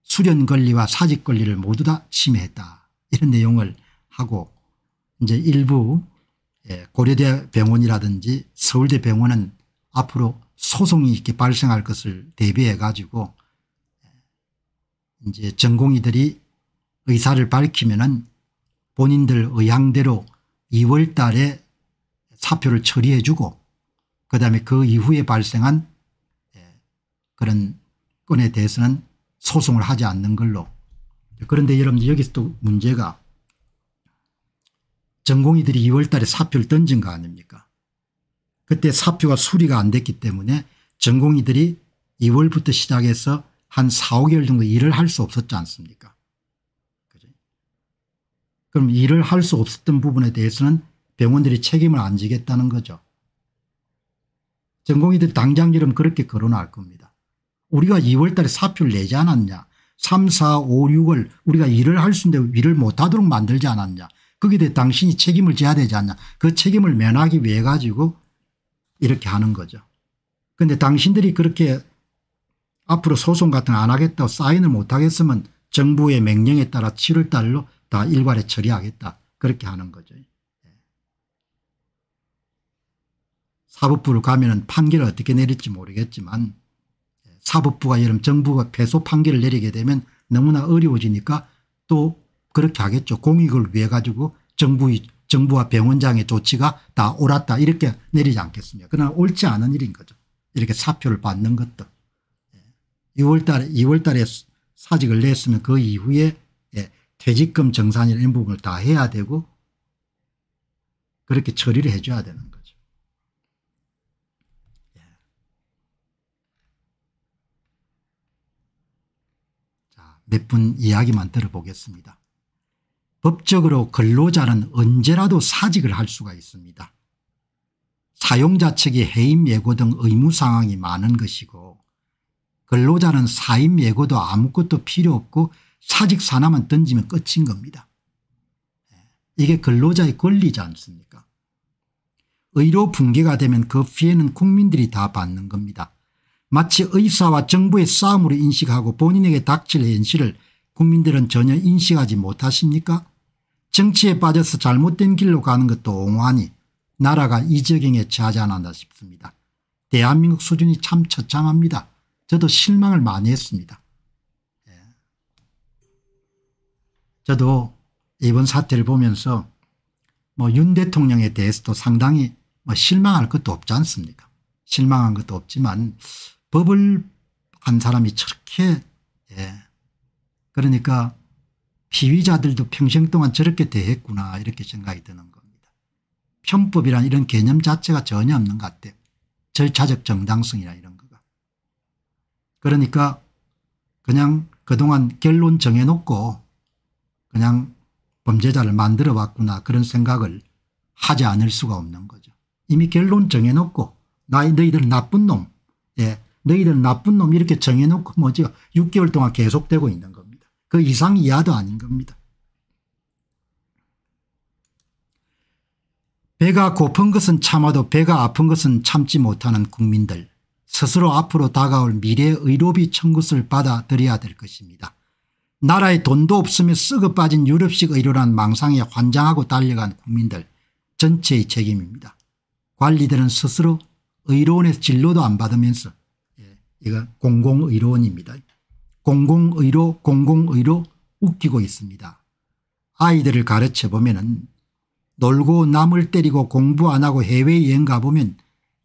수련 권리와 사직 권리를 모두 다 침해했다 이런 내용을 하고 이제 일부 예, 고려대 병원이라든지 서울대 병원은 앞으로 소송이 이렇게 발생할 것을 대비해 가지고 예, 이제 전공의들이 의사를 밝히면은 본인들 의향대로 2월 달에 사표를 처리해 주고 그다음에 그 이후에 발생한 그런 건에 대해서는 소송을 하지 않는 걸로 그런데 여러분들 여기서 또 문제가 전공의들이 2월 달에 사표를 던진 거 아닙니까 그때 사표가 수리가 안 됐기 때문에 전공의들이 2월부터 시작해서 한 4, 5개월 정도 일을 할 수 없었지 않습니까 그죠? 그럼 일을 할 수 없었던 부분에 대해서는 병원들이 책임을 안 지겠다는 거죠 전공의들 당장 이름 그렇게 거론할 겁니다 우리가 2월 달에 사표를 내지 않았냐 3 4 5 6월 우리가 일을 할 수 있는데 일을 못하도록 만들지 않았냐 거기에 대해 당신이 책임을 져야 되지 않냐 그 책임을 면하기 위해 가지고 이렇게 하는 거죠. 그런데 당신들이 그렇게 앞으로 소송 같은 거 안 하겠다고 사인을 못하겠으면 정부의 명령에 따라 7월 달로 다 일괄에 처리하겠다 그렇게 하는 거죠. 예. 사법부를 가면 판결을 어떻게 내릴지 모르겠지만 사법부가 예를 정부가 배소 판결을 내리게 되면 너무나 어려워지니까 또 그렇게 하겠죠. 공익을 위해 가지고 정부 정부와 병원장의 조치가 다 옳았다 이렇게 내리지 않겠습니까 그러나 옳지 않은 일인 거죠. 이렇게 사표를 받는 것도. 6월 예. 달에 2월 달에 사직을 냈으면 그 이후에 예, 퇴직금 정산이라는 부분을 다 해야 되고 그렇게 처리를 해 줘야 되는 거예요. 몇분 이야기만 들어보겠습니다. 법적으로 근로자는 언제라도 사직을 할 수가 있습니다. 사용자 측이 해임 예고 등 의무 상황이 많은 것이고 근로자는 사임 예고도 아무것도 필요 없고 사직 사나만 던지면 끝인 겁니다. 이게 근로자의 권리지 않습니까 의료 붕괴가 되면 그 피해는 국민들이 다 받는 겁니다. 마치 의사와 정부의 싸움으로 인식하고 본인에게 닥칠 현실을 국민들은 전혀 인식하지 못하십니까 정치에 빠져서 잘못된 길로 가는 것도 옹호하니 나라가 이 지경에 처하지 않았나 싶습니다. 대한민국 수준이 참 처참합니다. 저도 실망을 많이 했습니다. 예. 저도 이번 사태를 보면서 뭐 윤 대통령에 대해서도 상당히 뭐 실망할 것도 없지 않습니까 실망한 것도 없지만 법을 한 사람이 저렇게 예. 그러니까 피의자들도 평생 동안 저렇게 대했구나 이렇게 생각이 드는 겁니다. 편법이란 이런 개념 자체가 전혀 없는 것 같아요. 절차적 정당성이나 이런 거가. 그러니까 그냥 그동안 결론 정해놓고 그냥 범죄자를 만들어 왔구나 그런 생각을 하지 않을 수가 없는 거죠. 이미 결론 정해놓고 나 너희들 나쁜 놈 예, 너희들 나쁜 놈 이렇게 정해놓고 뭐지 6개월 동안 계속되고 있는 겁니다. 그 이상 이하도 아닌 겁니다. 배가 고픈 것은 참아도 배가 아픈 것은 참지 못하는 국민들 스스로 앞으로 다가올 미래의 의료비 청구을 받아들여야 될 것입니다. 나라에 돈도 없으며 쓰고 빠진 유럽식 의료란 망상에 환장하고 달려간 국민들 전체의 책임입니다. 관리들은 스스로 의료원에서 진료도 안 받으면서 이거 공공의료원입니다. 공공의료 공공의료 웃기고 있습니다. 아이들을 가르쳐보면 은 놀고 남을 때리고 공부 안 하고 해외여행 가보면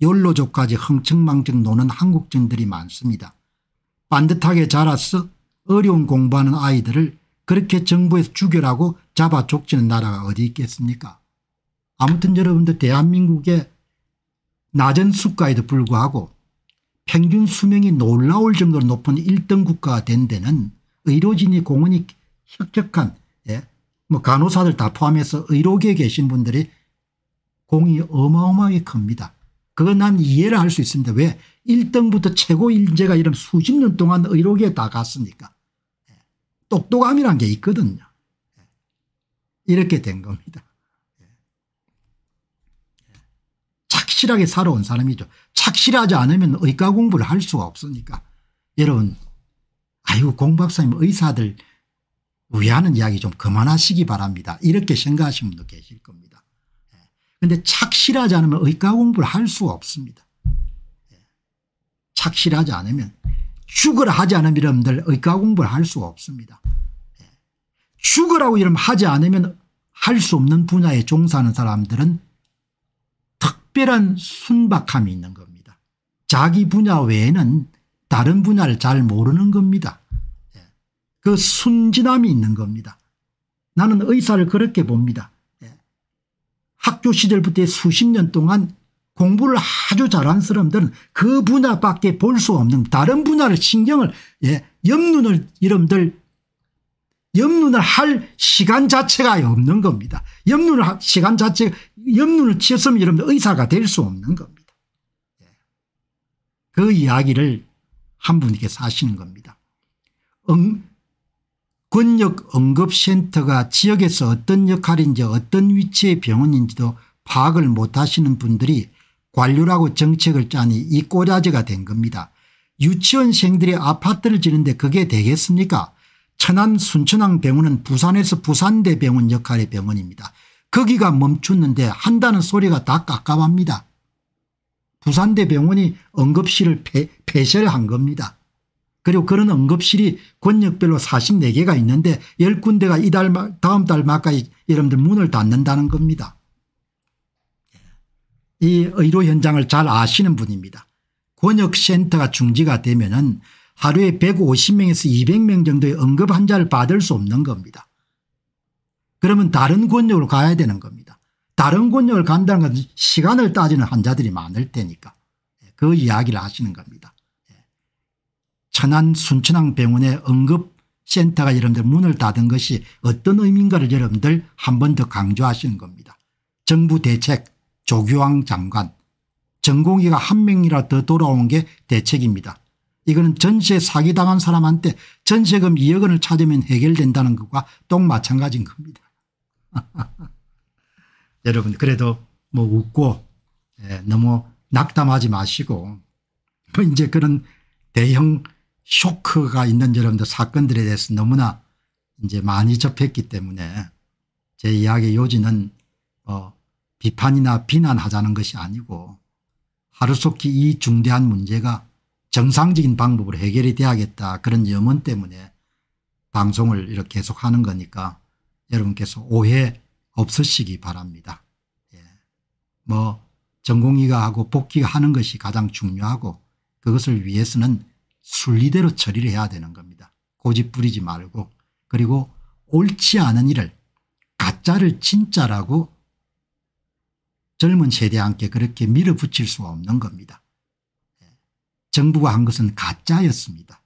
연로족까지 흥청망청 노는 한국전들이 많습니다. 반듯하게 자라서 어려운 공부하는 아이들을 그렇게 정부에서 죽여라고 잡아 족지는 나라가 어디 있겠습니까 아무튼 여러분들 대한민국의 낮은 수가에도 불구하고 평균 수명이 놀라울 정도로 높은 1등 국가가 된 데는 의료진이 공헌이 혁적한 예? 뭐 간호사들 다 포함해서 의료계에 계신 분들이 공이 어마어마하게 큽니다. 그건 난 이해를 할 수 있습니다. 왜 1등부터 최고 인재가 이런 수십 년 동안 의료계에 다 갔으니까 예, 똑똑함이란 게 있거든요. 예, 이렇게 된 겁니다. 착실하게 살아온 사람이죠. 착실하지 않으면 의과 공부를 할 수가 없으니까. 여러분 아유 공박사님 의사들 우회하는 이야기 좀 그만하시기 바랍니다. 이렇게 생각하시는 분도 계실 겁니다. 그런데 예. 착실하지 않으면 의과 공부를 할 수가 없습니다. 예. 착실하지 않으면 죽으라 하지 않으면 여러분들 의과 공부를 할 수가 없습니다. 예. 죽으라고 이러면 하지 않으면 할 수 없는 분야에 종사하는 사람들은 특별한 순박함이 있는 겁니다. 자기 분야 외에는 다른 분야를 잘 모르는 겁니다. 예. 그 순진함이 있는 겁니다. 나는 의사를 그렇게 봅니다. 예. 학교 시절부터 수십 년 동안 공부를 아주 잘한 사람들은 그 분야밖에 볼 수 없는 다른 분야를 신경을 예, 옆눈을 이름들 염눈을 할 시간 자체가 없는 겁니다. 염눈을 할 시간 자체 염눈을 치었으면 여러분 의사가 될 수 없는 겁니다. 그 이야기를 한 분께서 하시는 겁니다. 응, 권역 응급센터가 지역에서 어떤 역할인지 어떤 위치의 병원인지도 파악을 못하시는 분들이 관료라고 정책을 짜니 이 꼬라지가 된 겁니다. 유치원생들이 아파트를 지는데 그게 되겠습니까 천안 순천항 병원은 부산에서 부산대 병원 역할의 병원입니다. 거기가 멈췄는데 한다는 소리가 다 깝깝합니다. 부산대 병원이 응급실을 폐, 폐쇄를 한 겁니다. 그리고 그런 응급실이 권역별로 44개가 있는데 10군데가 이달 다음 달 막까지 여러분들 문을 닫는다는 겁니다. 이 의료 현장을 잘 아시는 분입니다. 권역센터가 중지가 되면 은 하루에 150명에서 200명 정도의 응급 환자를 받을 수 없는 겁니다. 그러면 다른 권역으로 가야 되는 겁니다. 다른 권역을 간다는 건 시간을 따지는 환자들이 많을 테니까 예, 그 이야기를 하시는 겁니다. 예. 천안 순천항병원의 응급센터가 여러분들 문을 닫은 것이 어떤 의미인가를 여러분들 한 번 더 강조하시는 겁니다. 정부 대책 조규왕 장관 전공의가 한 명이라 더 돌아온 게 대책입니다. 이거는 전세 사기당한 사람한테 전세금 2억 원을 찾으면 해결된다는 것과 똑 마찬가지인 겁니다. 여러분 그래도 뭐 웃고 예, 너무 낙담하지 마시고 뭐 이제 그런 대형 쇼크가 있는 여러분들 사건들에 대해서 너무나 이제 많이 접했기 때문에 제 이야기의 요지는 어, 비판이나 비난하자는 것이 아니고 하루속히 이 중대한 문제가 정상적인 방법으로 해결이 돼야겠다 그런 염원 때문에 방송을 이렇게 계속 하는 거니까 여러분께서 오해 없으시기 바랍니다. 예. 뭐 전공의가 하고 복귀가 하는 것이 가장 중요하고 그것을 위해서는 순리대로 처리를 해야 되는 겁니다. 고집 부리지 말고 그리고 옳지 않은 일을 가짜를 진짜라고 젊은 세대한테 그렇게 밀어붙일 수가 없는 겁니다. 정부가 한 것은 가짜였습니다.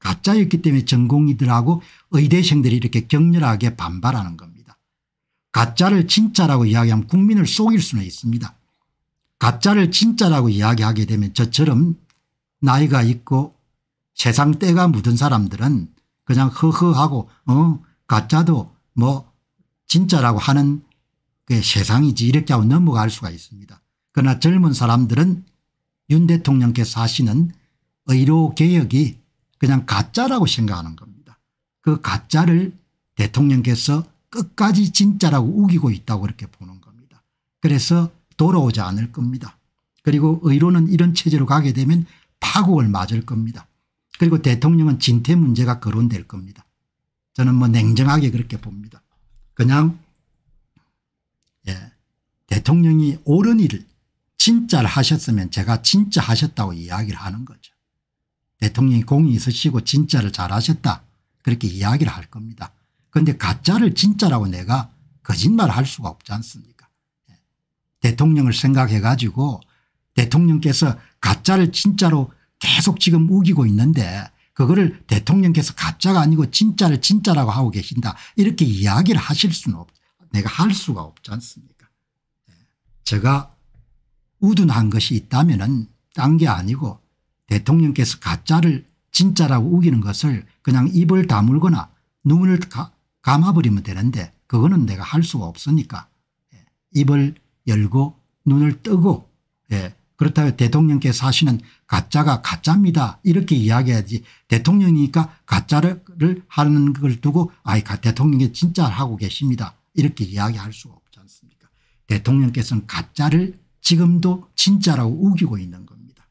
가짜였기 때문에 전공이들하고 의대생들이 이렇게 격렬하게 반발하는 겁니다. 가짜를 진짜라고 이야기하면 국민을 속일 수는 있습니다. 가짜를 진짜라고 이야기하게 되면 저처럼 나이가 있고 세상 때가 묻은 사람들은 그냥 허허하고 어 가짜도 뭐 진짜라고 하는 그 세상이지 이렇게 하고 넘어갈 수가 있습니다. 그러나 젊은 사람들은 윤 대통령께서 하시는 의료개혁이 그냥 가짜라고 생각하는 겁니다. 그 가짜를 대통령께서 끝까지 진짜라고 우기고 있다고 그렇게 보는 겁니다. 그래서 돌아오지 않을 겁니다. 그리고 의료는 이런 체제로 가게 되면 파국을 맞을 겁니다. 그리고 대통령은 진퇴 문제가 거론될 겁니다. 저는 뭐 냉정하게 그렇게 봅니다. 그냥 예, 대통령이 옳은 일을 진짜를 하셨으면 제가 진짜 하셨다고 이야기를 하는 거죠. 대통령이 공이 있으시고 진짜를 잘하셨다 그렇게 이야기를 할 겁니다. 그런데 가짜를 진짜라고 내가 거짓말을 할 수가 없지 않습니까 대통령을 생각해 가지고 대통령께서 가짜를 진짜로 계속 지금 우기고 있는데 그거를 대통령께서 가짜가 아니고 진짜를 진짜라고 하고 계신다 이렇게 이야기를 하실 수는 없 내가 할 수가 없지 않습니까 제가 우둔한 것이 있다면 딴 게 아니고 대통령께서 가짜를 진짜라고 우기는 것을 그냥 입을 다물거나 눈을 감아버리면 되는데 그거는 내가 할 수가 없으니까 예, 입을 열고 눈을 뜨고 예. 그렇다면 대통령께서 하시는 가짜가 가짜입니다 이렇게 이야기해야지 대통령이니까 가짜를 하는 걸 두고 아이 대통령이 진짜 하고 계십니다 이렇게 이야기할 수가 없지 않습니까 대통령께서는 가짜를 지금도 진짜라고 우기고 있는 겁니다.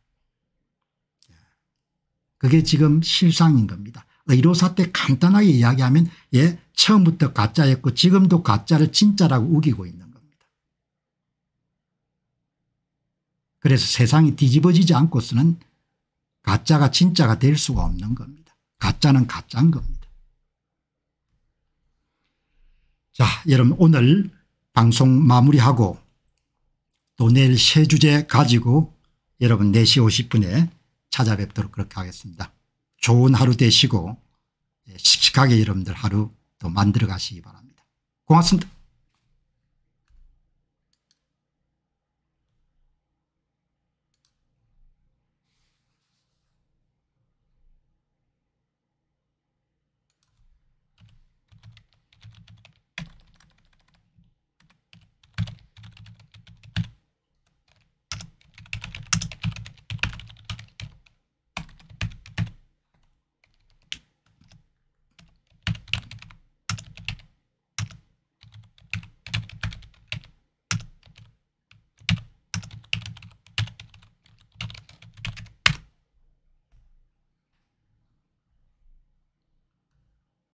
그게 지금 실상인 겁니다. 의료사 때 간단하게 이야기하면 예 처음부터 가짜였고 지금도 가짜를 진짜라고 우기고 있는 겁니다. 그래서 세상이 뒤집어지지 않고서는 가짜가 진짜가 될 수가 없는 겁니다. 가짜는 가짜인 겁니다. 자 여러분 오늘 방송 마무리하고 또 내일 새 주제 가지고 여러분 4시 50분에 찾아뵙도록 그렇게 하겠습니다. 좋은 하루 되시고 예, 씩씩하게 여러분들 하루 또 만들어 가시기 바랍니다. 고맙습니다.